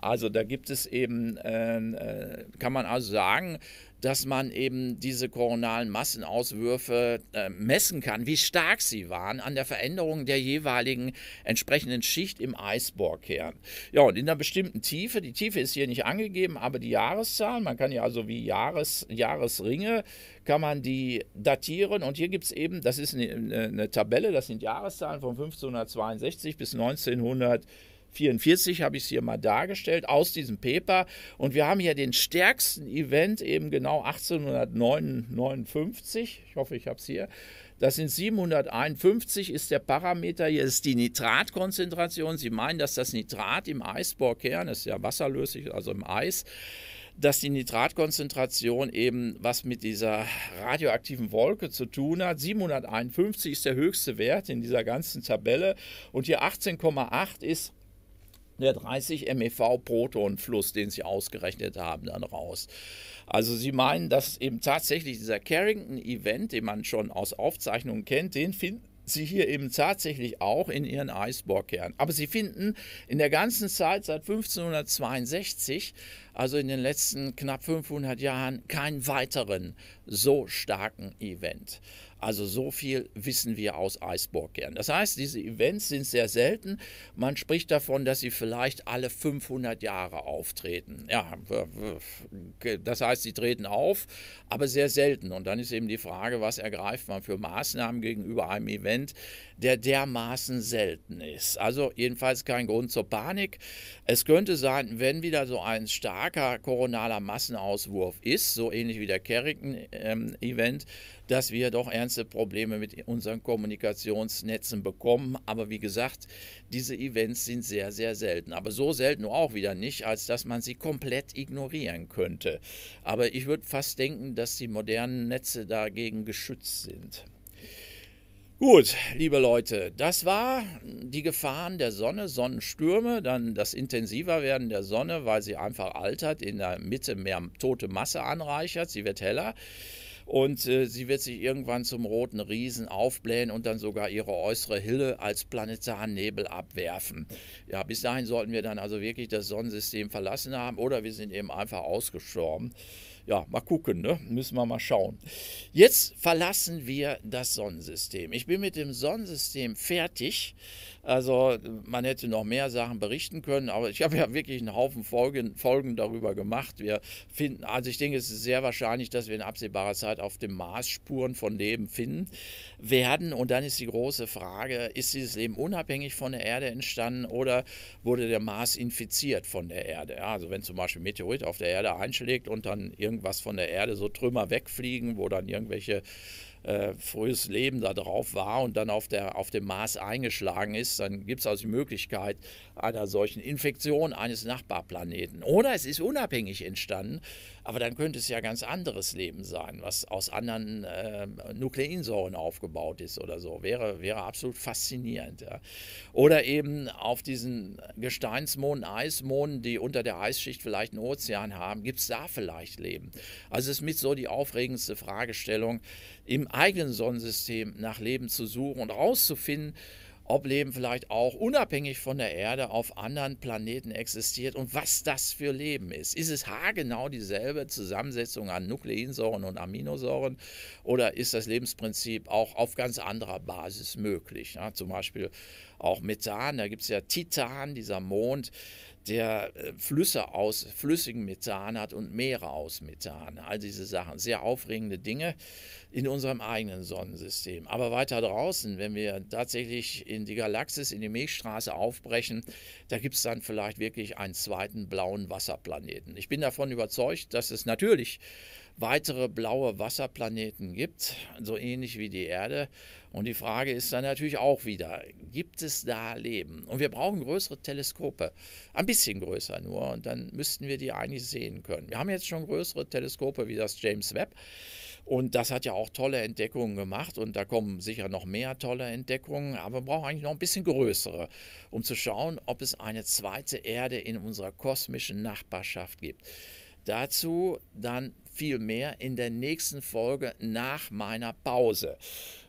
Also da gibt es eben, ähm, äh, kann man also sagen, dass man eben diese koronalen Massenauswürfe äh, messen kann, wie stark sie waren an der Veränderung der jeweiligen entsprechenden Schicht im Eisbohrkern. Ja, und in einer bestimmten Tiefe, die Tiefe ist hier nicht angegeben, aber die Jahreszahl, man kann ja also wie Jahres, Jahresringe, kann man die datieren und hier gibt es eben, das ist eine, eine Tabelle, das sind Jahreszahlen von 1562 bis 1900. 44 habe ich es hier mal dargestellt, aus diesem Paper. Und wir haben hier den stärksten Event, eben genau 1859. Ich hoffe, ich habe es hier. Das sind 751, ist der Parameter. Hier ist die Nitratkonzentration. Sie meinen, dass das Nitrat im Eisbohrkern, das ist ja wasserlöslich, also im Eis, dass die Nitratkonzentration eben was mit dieser radioaktiven Wolke zu tun hat. 751 ist der höchste Wert in dieser ganzen Tabelle und hier 18,8 ist der 30 MeV Protonfluss, den sie ausgerechnet haben, dann raus. Also sie meinen, dass eben tatsächlich dieser Carrington-Event, den man schon aus Aufzeichnungen kennt, den finden sie hier eben tatsächlich auch in ihren Eisbohrkernen. Aber sie finden in der ganzen Zeit seit 1562, also in den letzten knapp 500 Jahren, keinen weiteren so starken Event. Also so viel wissen wir aus Eisburg Das heißt, diese Events sind sehr selten. Man spricht davon, dass sie vielleicht alle 500 Jahre auftreten. Ja, das heißt, sie treten auf, aber sehr selten. Und dann ist eben die Frage, was ergreift man für Maßnahmen gegenüber einem Event, der dermaßen selten ist. Also jedenfalls kein Grund zur Panik. Es könnte sein, wenn wieder so ein starker koronaler Massenauswurf ist, so ähnlich wie der kerrigan ähm, event dass wir doch ernste Probleme mit unseren Kommunikationsnetzen bekommen. Aber wie gesagt, diese Events sind sehr, sehr selten. Aber so selten auch wieder nicht, als dass man sie komplett ignorieren könnte. Aber ich würde fast denken, dass die modernen Netze dagegen geschützt sind. Gut, liebe Leute, das war die Gefahren der Sonne, Sonnenstürme, dann das intensiver werden der Sonne, weil sie einfach altert, in der Mitte mehr tote Masse anreichert, sie wird heller. Und äh, sie wird sich irgendwann zum roten Riesen aufblähen und dann sogar ihre äußere Hülle als planetaren Nebel abwerfen. Ja, bis dahin sollten wir dann also wirklich das Sonnensystem verlassen haben oder wir sind eben einfach ausgestorben ja, mal gucken, ne? müssen wir mal schauen. Jetzt verlassen wir das Sonnensystem. Ich bin mit dem Sonnensystem fertig. Also man hätte noch mehr Sachen berichten können, aber ich habe ja wirklich einen Haufen Folgen, Folgen darüber gemacht. Wir finden, also ich denke, es ist sehr wahrscheinlich, dass wir in absehbarer Zeit auf dem Mars Spuren von Leben finden werden. Und dann ist die große Frage, ist dieses Leben unabhängig von der Erde entstanden oder wurde der Mars infiziert von der Erde? Ja, also wenn zum Beispiel Meteorit auf der Erde einschlägt und dann irgendwie irgendwas von der Erde, so Trümmer wegfliegen, wo dann irgendwelche äh, frühes Leben da drauf war und dann auf, der, auf dem Mars eingeschlagen ist, dann gibt es also die Möglichkeit einer solchen Infektion eines Nachbarplaneten. Oder es ist unabhängig entstanden aber dann könnte es ja ganz anderes Leben sein, was aus anderen äh, Nukleinsäuren aufgebaut ist oder so. Wäre, wäre absolut faszinierend. Ja. Oder eben auf diesen Gesteinsmonden, Eismonden, die unter der Eisschicht vielleicht einen Ozean haben, gibt es da vielleicht Leben? Also es ist mit so die aufregendste Fragestellung, im eigenen Sonnensystem nach Leben zu suchen und rauszufinden, ob Leben vielleicht auch unabhängig von der Erde auf anderen Planeten existiert und was das für Leben ist. Ist es haargenau dieselbe Zusammensetzung an Nukleinsäuren und Aminosäuren oder ist das Lebensprinzip auch auf ganz anderer Basis möglich? Ja, zum Beispiel auch Methan, da gibt es ja Titan, dieser Mond, der äh, Flüsse aus, flüssigen Methan hat und Meere aus Methan. All diese Sachen, sehr aufregende Dinge in unserem eigenen Sonnensystem. Aber weiter draußen, wenn wir tatsächlich in die Galaxis, in die Milchstraße aufbrechen, da gibt es dann vielleicht wirklich einen zweiten blauen Wasserplaneten. Ich bin davon überzeugt, dass es natürlich weitere blaue Wasserplaneten gibt, so ähnlich wie die Erde. Und die Frage ist dann natürlich auch wieder, gibt es da Leben? Und wir brauchen größere Teleskope, ein bisschen größer nur, und dann müssten wir die eigentlich sehen können. Wir haben jetzt schon größere Teleskope wie das James Webb. Und das hat ja auch tolle Entdeckungen gemacht und da kommen sicher noch mehr tolle Entdeckungen, aber wir brauchen eigentlich noch ein bisschen größere, um zu schauen, ob es eine zweite Erde in unserer kosmischen Nachbarschaft gibt. Dazu dann viel mehr in der nächsten Folge nach meiner Pause.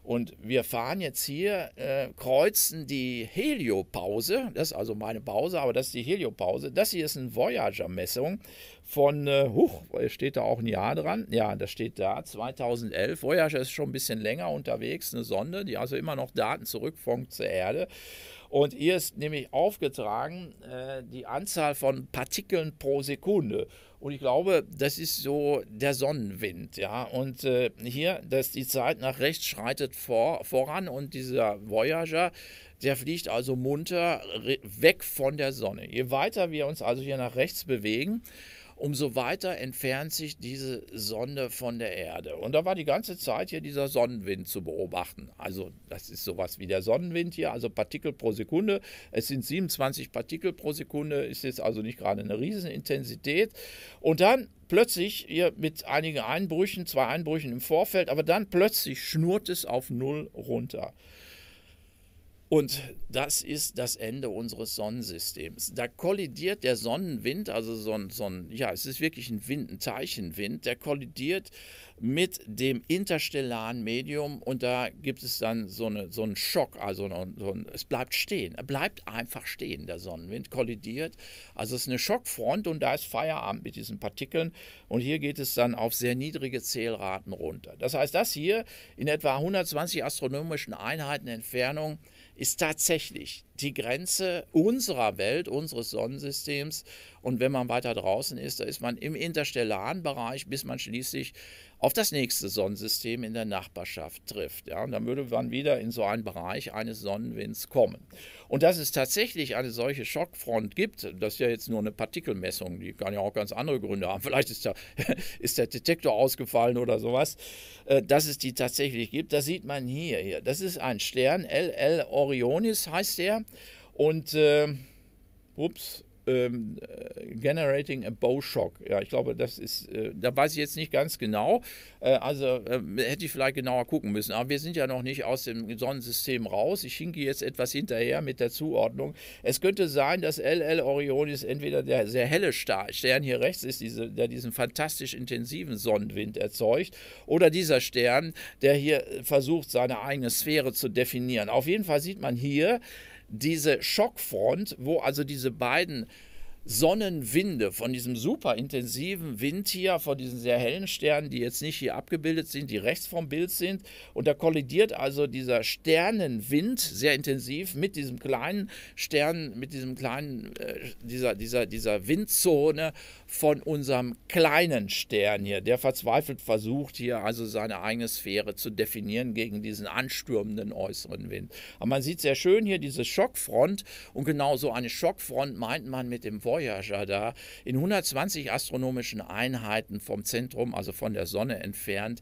Und wir fahren jetzt hier, äh, kreuzen die Heliopause, das ist also meine Pause, aber das ist die Heliopause. Das hier ist eine Voyager-Messung von, äh, huch, steht da auch ein Jahr dran? Ja, das steht da, 2011. Voyager ist schon ein bisschen länger unterwegs, eine Sonde, die also immer noch Daten zurückfunkt zur Erde. Und hier ist nämlich aufgetragen äh, die Anzahl von Partikeln pro Sekunde. Und ich glaube, das ist so der Sonnenwind, ja. Und äh, hier, dass die Zeit nach rechts schreitet vor, voran und dieser Voyager, der fliegt also munter weg von der Sonne. Je weiter wir uns also hier nach rechts bewegen, umso weiter entfernt sich diese Sonde von der Erde. Und da war die ganze Zeit hier dieser Sonnenwind zu beobachten. Also das ist sowas wie der Sonnenwind hier, also Partikel pro Sekunde. Es sind 27 Partikel pro Sekunde, ist jetzt also nicht gerade eine Riesenintensität. Und dann plötzlich, hier mit einigen Einbrüchen, zwei Einbrüchen im Vorfeld, aber dann plötzlich schnurrt es auf Null runter. Und das ist das Ende unseres Sonnensystems. Da kollidiert der Sonnenwind, also so ein, so ein ja, es ist wirklich ein Wind, ein Teilchenwind, der kollidiert mit dem interstellaren Medium und da gibt es dann so, eine, so einen Schock, also so ein, es bleibt stehen, er bleibt einfach stehen, der Sonnenwind kollidiert. Also es ist eine Schockfront und da ist Feierabend mit diesen Partikeln und hier geht es dann auf sehr niedrige Zählraten runter. Das heißt, das hier in etwa 120 astronomischen Einheiten Entfernung, ist tatsächlich die Grenze unserer Welt, unseres Sonnensystems. Und wenn man weiter draußen ist, da ist man im interstellaren Bereich, bis man schließlich auf das nächste Sonnensystem in der Nachbarschaft trifft. Ja, und dann würde man wieder in so einen Bereich eines Sonnenwinds kommen. Und dass es tatsächlich eine solche Schockfront gibt, das ist ja jetzt nur eine Partikelmessung, die kann ja auch ganz andere Gründe haben. Vielleicht ist der, (laughs) ist der Detektor ausgefallen oder sowas. Äh, dass es die tatsächlich gibt, das sieht man hier. hier. Das ist ein Stern, LL Orionis heißt der. Und, äh, ups, ähm, äh, Generating a Bow Shock. Ja, ich glaube, das ist, äh, da weiß ich jetzt nicht ganz genau. Äh, also äh, hätte ich vielleicht genauer gucken müssen. Aber wir sind ja noch nicht aus dem Sonnensystem raus. Ich hinke jetzt etwas hinterher mit der Zuordnung. Es könnte sein, dass LL Orionis entweder der sehr helle Star Stern hier rechts ist, diese, der diesen fantastisch intensiven Sonnenwind erzeugt, oder dieser Stern, der hier versucht, seine eigene Sphäre zu definieren. Auf jeden Fall sieht man hier, diese Schockfront, wo also diese beiden Sonnenwinde, von diesem super intensiven Wind hier, von diesen sehr hellen Sternen, die jetzt nicht hier abgebildet sind, die rechts vom Bild sind. Und da kollidiert also dieser Sternenwind sehr intensiv mit diesem kleinen Stern, mit diesem kleinen, äh, dieser, dieser, dieser Windzone von unserem kleinen Stern hier, der verzweifelt versucht, hier also seine eigene Sphäre zu definieren gegen diesen anstürmenden äußeren Wind. Aber man sieht sehr schön hier diese Schockfront und genau so eine Schockfront meint man mit dem Wort Voyager da in 120 astronomischen Einheiten vom Zentrum, also von der Sonne entfernt,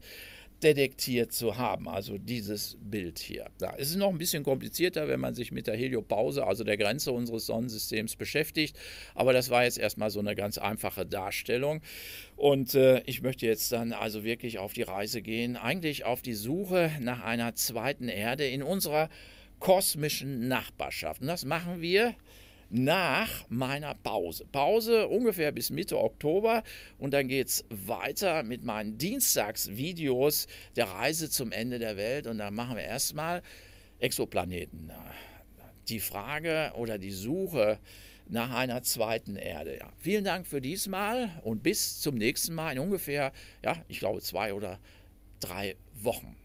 detektiert zu haben. Also dieses Bild hier. es ist noch ein bisschen komplizierter, wenn man sich mit der Heliopause, also der Grenze unseres Sonnensystems, beschäftigt. Aber das war jetzt erstmal so eine ganz einfache Darstellung. Und äh, ich möchte jetzt dann also wirklich auf die Reise gehen, eigentlich auf die Suche nach einer zweiten Erde in unserer kosmischen Nachbarschaft. Und das machen wir nach meiner Pause. Pause ungefähr bis Mitte Oktober und dann geht es weiter mit meinen Dienstagsvideos der Reise zum Ende der Welt und dann machen wir erstmal Exoplaneten. Die Frage oder die Suche nach einer zweiten Erde. Ja, vielen Dank für diesmal und bis zum nächsten Mal in ungefähr, ja, ich glaube zwei oder drei Wochen.